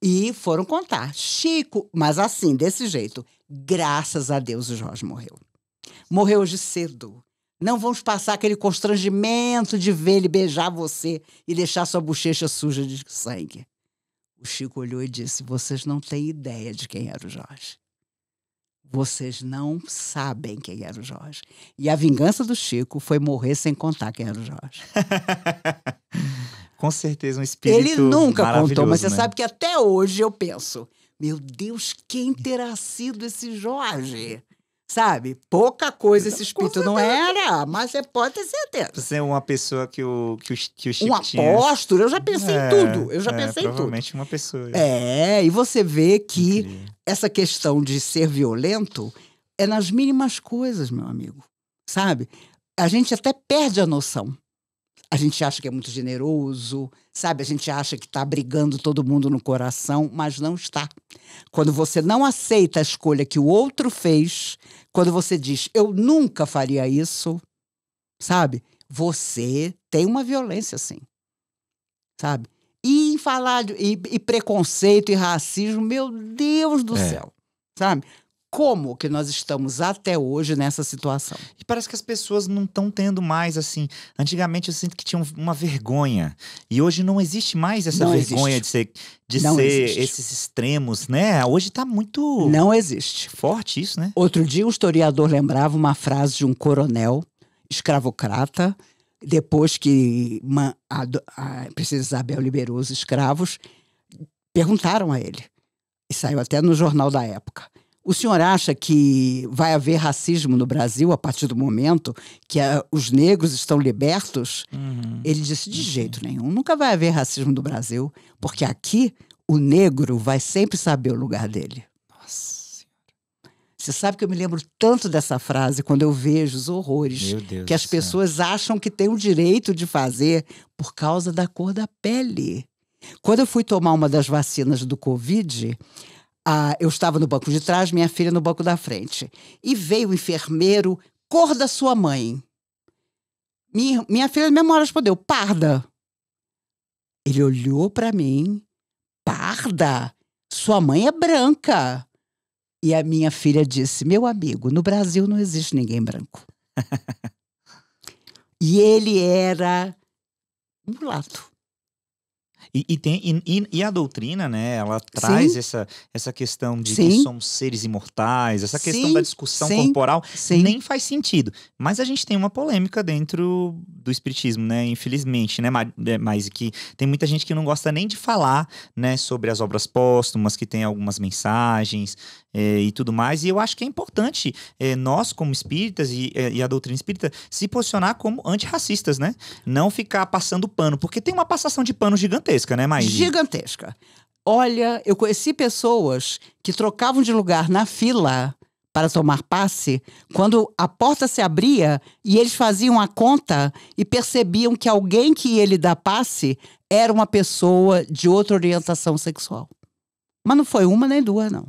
E foram contar. Chico, mas assim, desse jeito. Graças a Deus o Jorge morreu. Morreu hoje cedo. Não vamos passar aquele constrangimento de ver ele beijar você e deixar sua bochecha suja de sangue. O Chico olhou e disse: Vocês não têm ideia de quem era o Jorge. Vocês não sabem quem era o Jorge. E a vingança do Chico foi morrer sem contar quem era o Jorge. Com certeza, um espírito. Ele nunca contou, mas você né? sabe que até hoje eu penso: meu Deus, quem terá sido esse Jorge? Sabe? Pouca coisa esse espírito não era, mas você é, pode ter certeza. Você é uma pessoa que o que o, que o Chip Um tinha... apóstolo, eu já pensei é, em tudo. Eu já é, pensei em tudo. Provavelmente uma pessoa. É, e você vê que essa questão de ser violento é nas mínimas coisas, meu amigo. Sabe? A gente até perde a noção. A gente acha que é muito generoso, sabe? A gente acha que está brigando todo mundo no coração, mas não está. Quando você não aceita a escolha que o outro fez, quando você diz eu nunca faria isso, sabe? Você tem uma violência assim. Sabe? E falar de, e, e preconceito e racismo, meu Deus do é. céu. Sabe? como que nós estamos até hoje nessa situação. E parece que as pessoas não estão tendo mais assim. Antigamente eu sinto que tinha uma vergonha. E hoje não existe mais essa não vergonha existe. de ser, de ser esses extremos, né? Hoje está muito. Não existe. Forte isso, né? Outro dia um historiador lembrava uma frase de um coronel escravocrata. Depois que uma, a, a Princesa Isabel liberou os escravos, perguntaram a ele. E saiu até no jornal da época o senhor acha que vai haver racismo no Brasil a partir do momento que a, eh, os negros estão libertos? Uhum. Ele disse: de uhum. jeito nenhum, nunca vai haver racismo no Brasil, porque aqui o negro vai sempre saber o lugar dele. Nossa. Você sabe que eu me lembro tanto dessa frase quando eu vejo os horrores que as pessoas acham que têm o direito de fazer por causa da cor da pele. Quando eu fui tomar uma das vacinas do Covid, ah, eu estava no banco de trás, minha filha no banco da frente. E veio o enfermeiro, cor da sua mãe. Minha, minha filha, mesmo hora, respondeu: parda. Ele olhou para mim, parda? Sua mãe é branca. E a minha filha disse: meu amigo, no Brasil não existe ninguém branco. e ele era mulato. E, e, tem, e, e, a doutrina, né, ela traz essa, essa questão de Sim. que somos seres imortais, essa questão Sim. da discussão corporal, nem faz sentido. Mas a gente tem uma polêmica dentro do espiritismo, né, infelizmente, né, é, mas que tem muita gente que não gosta nem de falar, né, sobre as obras póstumas, que tem algumas mensagens é, e tudo mais, e eu acho que é importante é, nós, como espíritas e, é, e a doutrina espírita, se posicionar como antirracistas, né, não ficar passando pano, porque tem uma passação de pano gigantesca, gigantesca, né, Maíra? Gigantesca. Olha, eu conheci pessoas que trocavam de lugar na fila para tomar passe, quando a porta se abria e eles faziam a conta e percebiam que alguém que ia lhe dar passe era uma pessoa de outra orientação sexual. Mas não foi uma nem duas, não.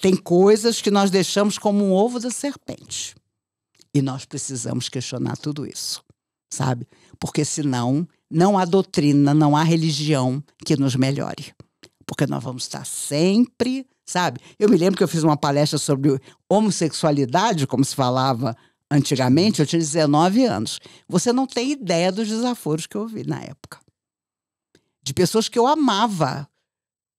Tem coisas que nós deixamos como um ovo da serpente. E nós precisamos questionar tudo isso, sabe? porque senão não há doutrina, não há religião que nos melhore. Porque nós vamos estar sempre, sabe? Eu me lembro que eu fiz uma palestra sobre homossexualidade, como se falava antigamente, eu tinha 19 anos. Você não tem ideia dos desaforos que eu vi na época. De pessoas que eu amava,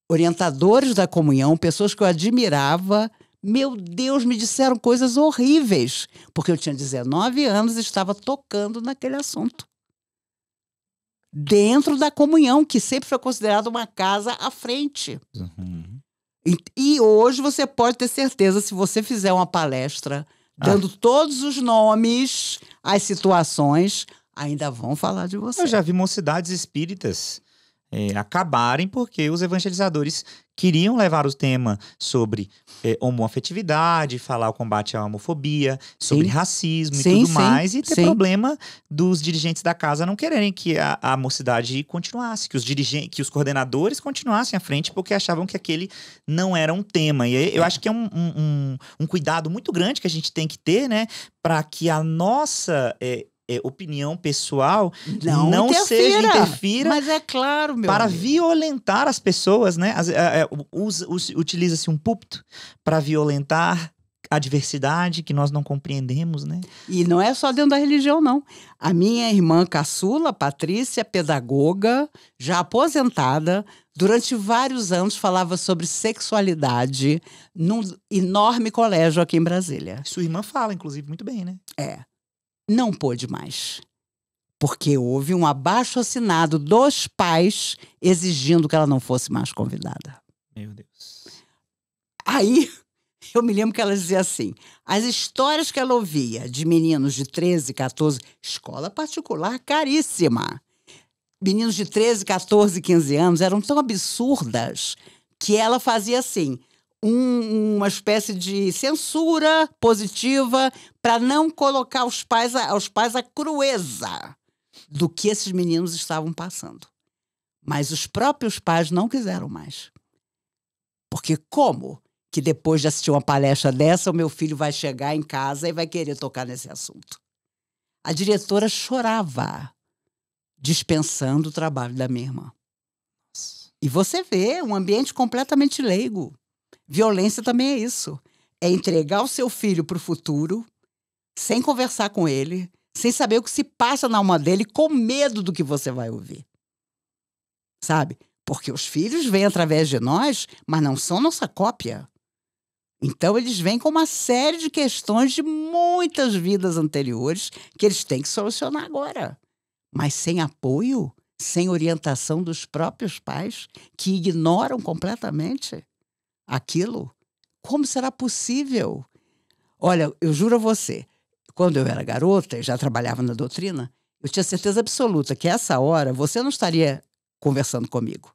orientadores da comunhão, pessoas que eu admirava. Meu Deus, me disseram coisas horríveis, porque eu tinha 19 anos e estava tocando naquele assunto dentro da comunhão, que sempre foi considerada uma casa à frente. Uhum. E, e, hoje você pode ter certeza, se você fizer uma palestra ah. dando ah. todos os nomes, as situações, ainda vão falar de você. Eu já vi mocidades espíritas é, acabarem porque os evangelizadores queriam levar o tema sobre é, homoafetividade, falar o combate à homofobia, sobre sim. racismo sim, e tudo sim, mais, e ter problema dos dirigentes da casa não quererem que a, a mocidade continuasse, que os dirigentes, que os coordenadores continuassem à frente porque achavam que aquele não era um tema. E eu é. acho que é um, um, um, um cuidado muito grande que a gente tem que ter, né, para que a nossa é, é, opinião pessoal não, não interfira, seja interfira. Mas é claro, meu. Para amigo. violentar as pessoas, né? É, é, utiliza-se um púlpito para violentar a diversidade que nós não compreendemos, né? E não é só dentro da religião, não. A minha irmã caçula, Patrícia, pedagoga, já aposentada, durante vários anos falava sobre sexualidade num enorme colégio aqui em Brasília. Sua irmã fala, inclusive, muito bem, né? É não pôde mais. Porque houve um abaixo assinado dos pais exigindo que ela não fosse mais convidada. Meu Deus. Aí eu me lembro que ela dizia assim: as histórias que ela ouvia de meninos de 13, 14, escola particular caríssima. Meninos de 13, 14, 15 anos eram tão absurdas que ela fazia assim: um, uma espécie de censura positiva para não colocar os pais, a, aos pais a crueza do que esses meninos estavam passando. Mas os próprios pais não quiseram mais. Porque como que depois de assistir uma palestra dessa, o meu filho vai chegar em casa e vai querer tocar nesse assunto? A diretora chorava, dispensando o trabalho da minha irmã. E você vê um ambiente completamente leigo. Violência também é isso. É entregar o seu filho para o futuro, sem conversar com ele, sem saber o que se passa na alma dele, com medo do que você vai ouvir. Sabe? Porque os filhos vêm através de nós, mas não são nossa cópia. Então, eles vêm com uma série de questões de muitas vidas anteriores que eles têm que solucionar agora. Mas sem apoio, sem orientação dos próprios pais, que ignoram completamente, aquilo? Como será possível? Olha, eu juro a você, quando eu era garota e já trabalhava na doutrina, eu tinha certeza absoluta que essa hora você não estaria conversando comigo.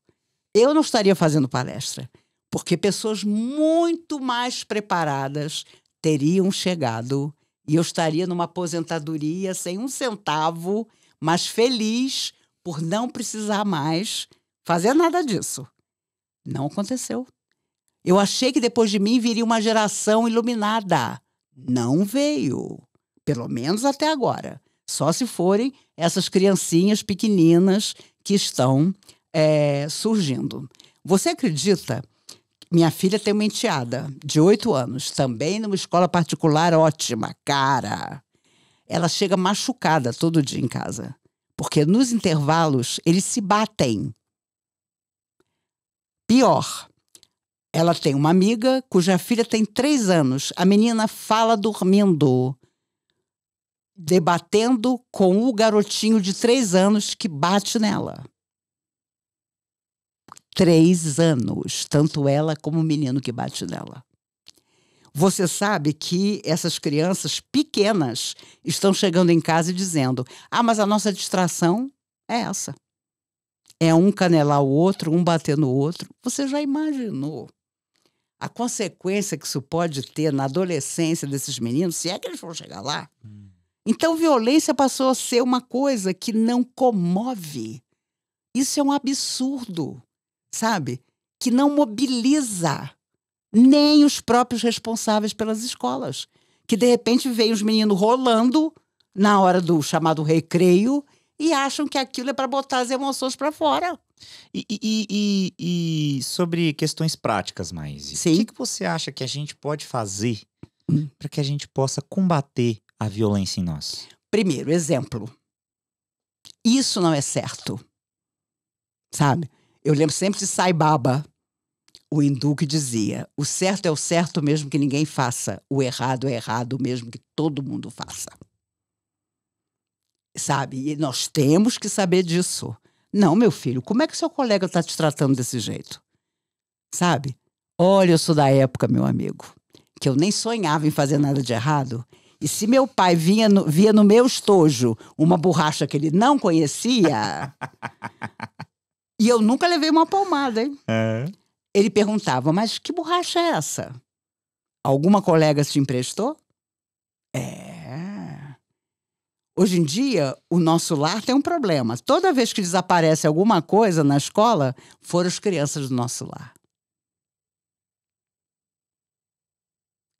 Eu não estaria fazendo palestra, porque pessoas muito mais preparadas teriam chegado e eu estaria numa aposentadoria sem um centavo, mas feliz por não precisar mais fazer nada disso. Não aconteceu. Eu achei que depois de mim viria uma geração iluminada. Não veio. Pelo menos até agora. Só se forem essas criancinhas pequeninas que estão é, surgindo. Você acredita? Minha filha tem uma enteada de oito anos, também numa escola particular ótima, cara. Ela chega machucada todo dia em casa, porque nos intervalos eles se batem. Pior, ela tem uma amiga cuja filha tem três anos. A menina fala dormindo, debatendo com o garotinho de três anos que bate nela. Três anos, tanto ela como o menino que bate nela. Você sabe que essas crianças pequenas estão chegando em casa e dizendo: ah, mas a nossa distração é essa. É um canelar o outro, um bater no outro. Você já imaginou? a consequência que isso pode ter na adolescência desses meninos, se é que eles vão chegar lá. Hum. Então, violência passou a ser uma coisa que não comove. Isso é um absurdo, sabe? Que não mobiliza nem os próprios responsáveis pelas escolas. Que de repente veem os meninos rolando na hora do chamado recreio e acham que aquilo é para botar as emoções para fora. E, e, e, e sobre questões práticas, mais. O que, que você acha que a gente pode fazer hum. para que a gente possa combater a violência em nós? Primeiro, exemplo. Isso não é certo. Sabe? Eu lembro sempre de Sai Baba, o hindu que dizia: o certo é o certo mesmo que ninguém faça, o errado é errado mesmo que todo mundo faça. Sabe? E nós temos que saber disso. Não, meu filho, como é que seu colega está te tratando desse jeito? Sabe? Olha, eu sou da época, meu amigo, que eu nem sonhava em fazer nada de errado. E se meu pai vinha no, via no meu estojo uma borracha que ele não conhecia. e eu nunca levei uma palmada, hein? É. Ele perguntava: Mas que borracha é essa? Alguma colega se emprestou? É. Hoje em dia, o nosso lar tem um problema. Toda vez que desaparece alguma coisa na escola, foram as crianças do nosso lar.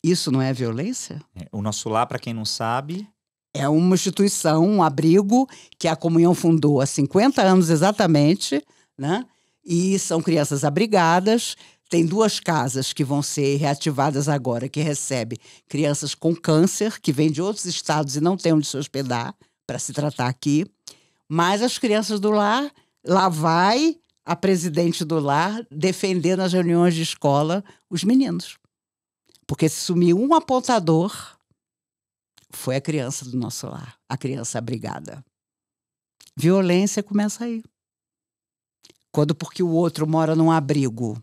Isso não é violência? É, o nosso lar, para quem não sabe. É uma instituição, um abrigo que a comunhão fundou há 50 anos exatamente, né? E são crianças abrigadas tem duas casas que vão ser reativadas agora, que recebe crianças com câncer, que vêm de outros estados e não têm onde se hospedar para se tratar aqui. Mas as crianças do lar, lá vai a presidente do lar defender nas reuniões de escola os meninos. Porque se sumir um apontador, foi a criança do nosso lar, a criança abrigada. Violência começa aí. Quando porque o outro mora num abrigo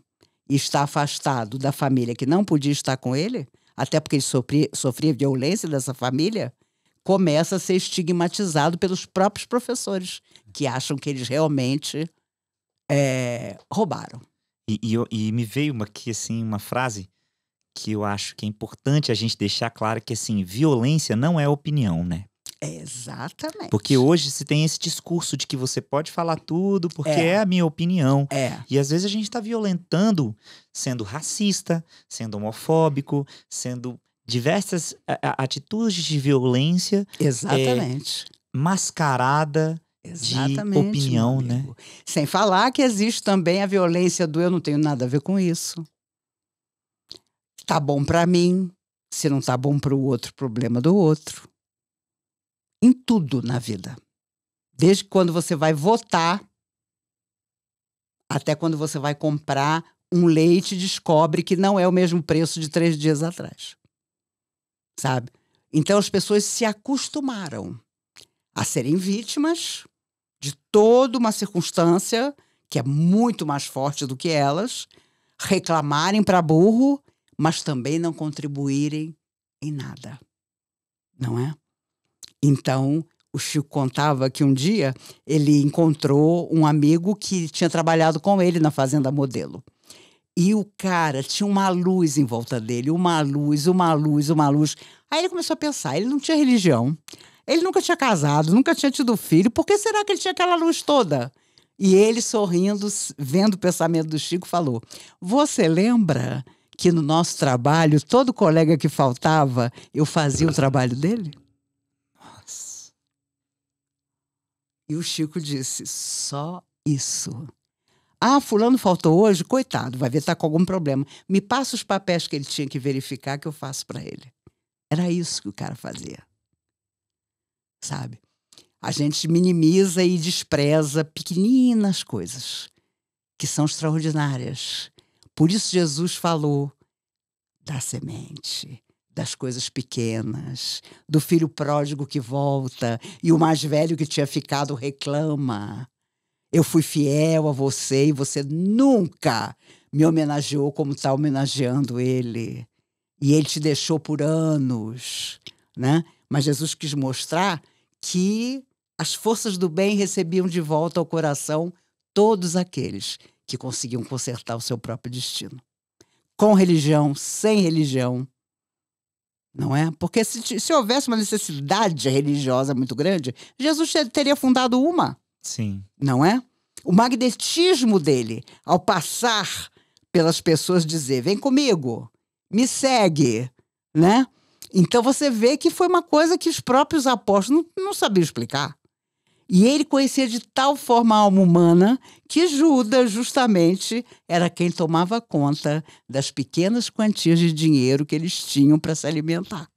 e está afastado da família que não podia estar com ele, até porque ele sofria, sofria violência dessa família, começa a ser estigmatizado pelos próprios professores, que acham que eles realmente é, roubaram. E, e, e, me veio uma, aqui assim, uma frase que eu acho que é importante a gente deixar claro que assim, violência não é opinião, né? Exatamente. Porque hoje se tem esse discurso de que você pode falar tudo porque é, é a minha opinião. É. E às vezes a gente está violentando sendo racista, sendo homofóbico, sendo diversas atitudes de violência. Exatamente. É, mascarada. Exatamente, de opinião, né? Sem falar que existe também a violência do eu não tenho nada a ver com isso. Tá bom para mim, se não tá bom para o outro, problema do outro em tudo na vida. Desde quando você vai votar até quando você vai comprar um leite descobre que não é o mesmo preço de três dias atrás. Sabe? Então as pessoas se acostumaram a serem vítimas de toda uma circunstância que é muito mais forte do que elas, reclamarem para burro, mas também não contribuírem em nada. Não é? Então, o Chico contava que um dia ele encontrou um amigo que tinha trabalhado com ele na Fazenda Modelo. E o cara tinha uma luz em volta dele, uma luz, uma luz, uma luz. Aí ele começou a pensar: ele não tinha religião, ele nunca tinha casado, nunca tinha tido filho, por que será que ele tinha aquela luz toda? E ele, sorrindo, vendo o pensamento do Chico, falou: Você lembra que no nosso trabalho, todo colega que faltava, eu fazia o trabalho dele? E o Chico disse: só isso. Ah, fulano faltou hoje? Coitado, vai ver, está com algum problema. Me passa os papéis que ele tinha que verificar que eu faço para ele. Era isso que o cara fazia. Sabe? A gente minimiza e despreza pequeninas coisas que são extraordinárias. Por isso Jesus falou da semente das coisas pequenas, do filho pródigo que volta e o mais velho que tinha ficado reclama. Eu fui fiel a você e você nunca me homenageou como está homenageando ele. E ele te deixou por anos, né? Mas Jesus quis mostrar que as forças do bem recebiam de volta ao coração todos aqueles que conseguiam consertar o seu próprio destino. Com religião, sem religião, não é? Porque se, se houvesse uma necessidade religiosa muito grande, Jesus teria fundado uma. Sim. Não é? O magnetismo dele, ao passar pelas pessoas, dizer: vem comigo, me segue, né? Então você vê que foi uma coisa que os próprios apóstolos não, não sabiam explicar. E ele conhecia de tal forma a alma humana que Judas, justamente, era quem tomava conta das pequenas quantias de dinheiro que eles tinham para se alimentar.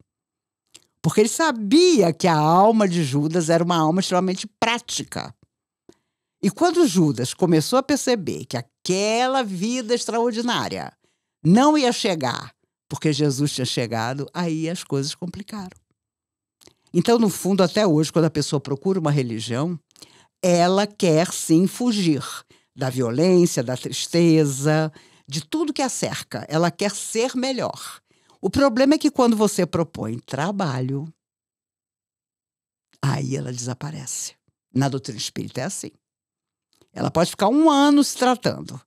Porque ele sabia que a alma de Judas era uma alma extremamente prática. E quando Judas começou a perceber que aquela vida extraordinária não ia chegar porque Jesus tinha chegado, aí as coisas complicaram. Então, no fundo, até hoje, quando a pessoa procura uma religião, ela quer sim fugir da violência, da tristeza, de tudo que a cerca. Ela quer ser melhor. O problema é que quando você propõe trabalho, aí ela desaparece. Na doutrina espírita é assim. Ela pode ficar um ano se tratando.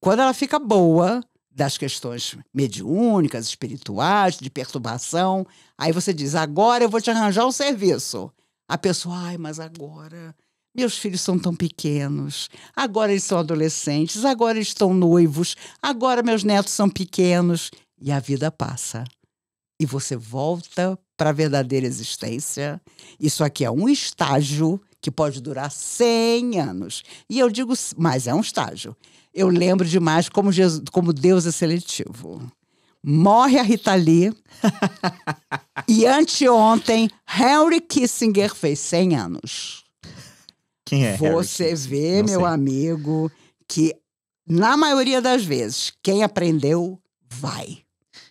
Quando ela fica boa, das questões mediúnicas, espirituais, de perturbação. Aí você diz: agora eu vou te arranjar um serviço. A pessoa, ai, mas agora meus filhos são tão pequenos, agora eles são adolescentes, agora eles estão noivos, agora meus netos são pequenos. E a vida passa. E você volta para a verdadeira existência. Isso aqui é um estágio que pode durar 100 anos. E eu digo, mas é um estágio eu lembro demais como, Jesus, como Deus é seletivo. Morre a Rita Lee. e anteontem, Henry Kissinger fez 100 anos. Quem é Você Harry vê, Não meu sei. amigo, que na maioria das vezes, quem aprendeu, vai.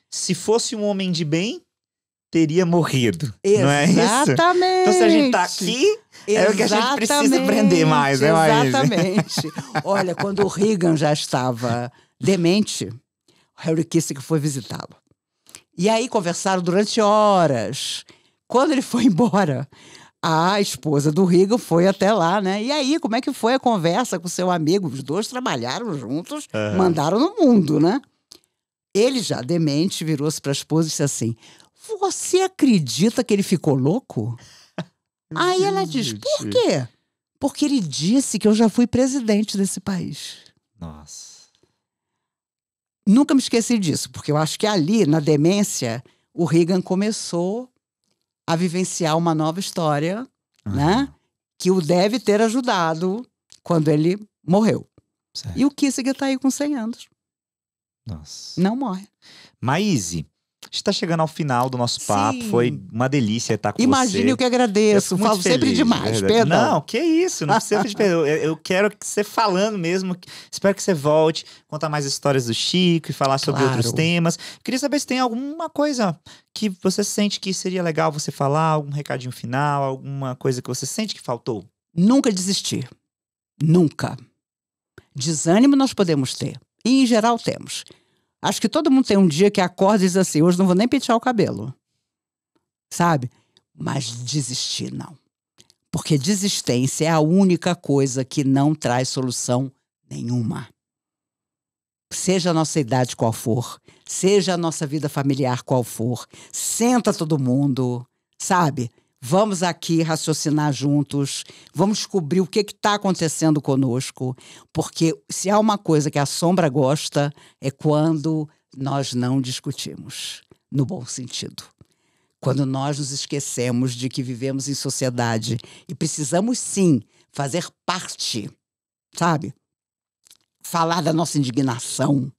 Se fosse um homem de bem, teria morrido. Exatamente. Não é isso? Então, se a gente tá aqui, Exatamente. é o que a gente precisa aprender mais, né, Maísa? Exatamente. Olha, quando o Reagan já estava demente, Harry Kissinger foi visitá-lo. E aí conversaram durante horas. Quando ele foi embora, a esposa do Reagan foi até lá, né? E aí, como é que foi a conversa com seu amigo? Os dois trabalharam juntos, uhum. mandaram no mundo, né? Ele já, demente, virou-se para a esposa e disse assim: você acredita que ele ficou louco? Aí ela diz: Por quê? Porque ele disse que eu já fui presidente desse país. Nossa. Nunca me esqueci disso, porque eu acho que ali, na demência, o Reagan começou a vivenciar uma nova história, uhum. né? Que o deve ter ajudado quando ele morreu. Certo. E o Kissinger está aí com 100 anos. Nossa. Não morre. Maíse, está chegando ao final do nosso papo. Sim. Foi uma delícia estar com Imagine você. Imagine o que agradeço. Eu Falo feliz, sempre é demais, verdade. perdão. Não, que isso. Não precisa de perdão. Eu quero que você falando mesmo. Espero que você volte, contar mais histórias do Chico e falar sobre claro. outros temas. Queria saber se tem alguma coisa que você sente que seria legal você falar, algum recadinho final, alguma coisa que você sente que faltou. Nunca desistir. Nunca. Desânimo nós podemos ter. E, em geral, temos. Acho que todo mundo tem um dia que acorda e diz assim: hoje não vou nem pentear o cabelo. Sabe? Mas desistir, não. Porque desistência é a única coisa que não traz solução nenhuma. Seja a nossa idade qual for, seja a nossa vida familiar qual for, senta todo mundo, sabe? Vamos aqui raciocinar juntos, vamos descobrir o que está acontecendo conosco, porque se há uma coisa que a sombra gosta é quando nós não discutimos, no bom sentido. Quando nós nos esquecemos de que vivemos em sociedade e precisamos sim fazer parte, sabe? Falar da nossa indignação,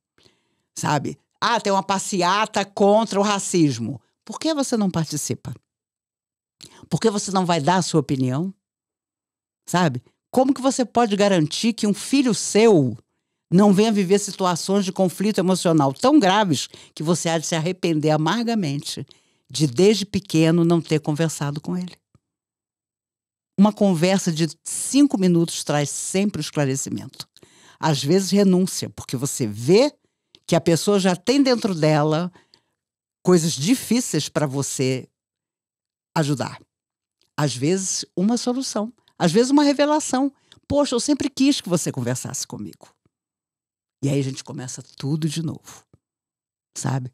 sabe? Ah, tem uma passeata contra o racismo. Por que você não participa? Por que você não vai dar a sua opinião? Sabe? Como que você pode garantir que um filho seu não venha viver situações de conflito emocional tão graves que você há de se arrepender amargamente de desde pequeno não ter conversado com ele? Uma conversa de cinco minutos traz sempre o esclarecimento. Às vezes renúncia, porque você vê que a pessoa já tem dentro dela coisas difíceis para você ajudar. Às vezes, uma solução. Às vezes, uma revelação. Poxa, eu sempre quis que você conversasse comigo. E aí a gente começa tudo de novo, sabe?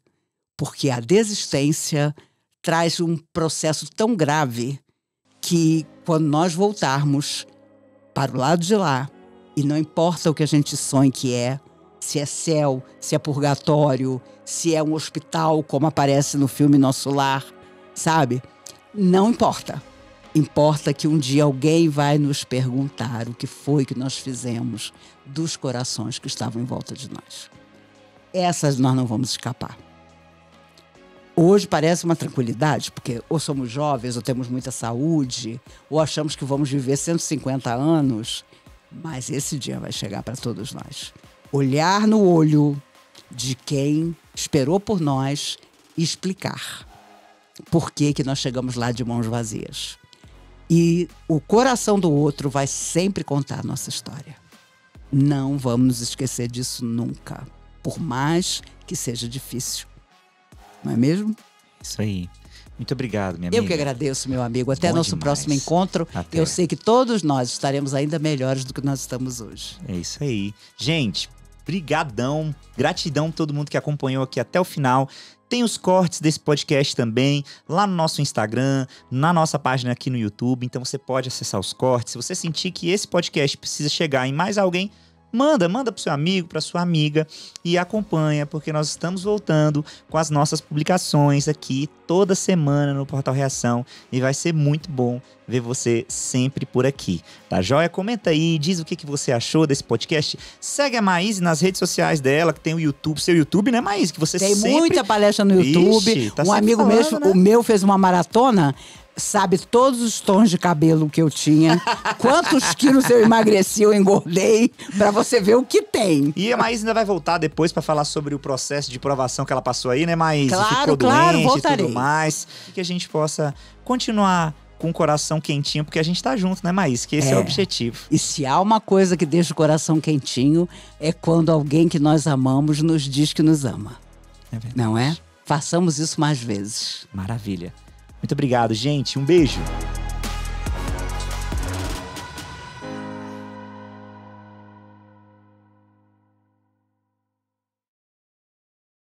Porque a desistência traz um processo tão grave que quando nós voltarmos para o lado de lá, e não importa o que a gente sonhe que é, se é céu, se é purgatório, se é um hospital, como aparece no filme Nosso Lar, sabe? Não importa. Importa que um dia alguém vai nos perguntar o que foi que nós fizemos dos corações que estavam em volta de nós. Essas nós não vamos escapar. Hoje parece uma tranquilidade, porque ou somos jovens, ou temos muita saúde, ou achamos que vamos viver 150 anos, mas esse dia vai chegar para todos nós. Olhar no olho de quem esperou por nós e explicar por que, que nós chegamos lá de mãos vazias. E o coração do outro vai sempre contar a nossa história. Não vamos nos esquecer disso nunca, por mais que seja difícil. Não é mesmo? Isso aí. Muito obrigado, minha amiga. Eu que agradeço, meu amigo. Até Bom nosso demais. próximo encontro. Até. Eu sei que todos nós estaremos ainda melhores do que nós estamos hoje. É isso aí. Gente, brigadão. Gratidão a todo mundo que acompanhou aqui até o final. Tem os cortes desse podcast também lá no nosso Instagram, na nossa página aqui no YouTube. Então você pode acessar os cortes. Se você sentir que esse podcast precisa chegar em mais alguém, Manda, manda para seu amigo, para sua amiga e acompanha, porque nós estamos voltando com as nossas publicações aqui toda semana no Portal Reação e vai ser muito bom ver você sempre por aqui, tá joia? Comenta aí, diz o que, que você achou desse podcast. Segue a Maíse nas redes sociais dela, que tem o YouTube, seu YouTube, né, Maíse? Que você Tem sempre... muita palestra no YouTube. Ixi, tá um amigo falando, mesmo, né? o meu fez uma maratona sabe todos os tons de cabelo que eu tinha, quantos quilos eu emagreci ou engordei, para você ver o que tem. E a Maís ainda vai voltar depois para falar sobre o processo de provação que ela passou aí, né, Maís? Claro, Ficou claro, doente voltarei. e tudo mais. que a gente possa continuar com o coração quentinho, porque a gente tá junto, né, Maís? Que esse é. é. o objetivo. E se há uma coisa que deixa o coração quentinho, é quando alguém que nós amamos nos diz que nos ama. É verdade. Não é? Façamos isso mais vezes. Maravilha. Muito obrigado, gente. Um beijo.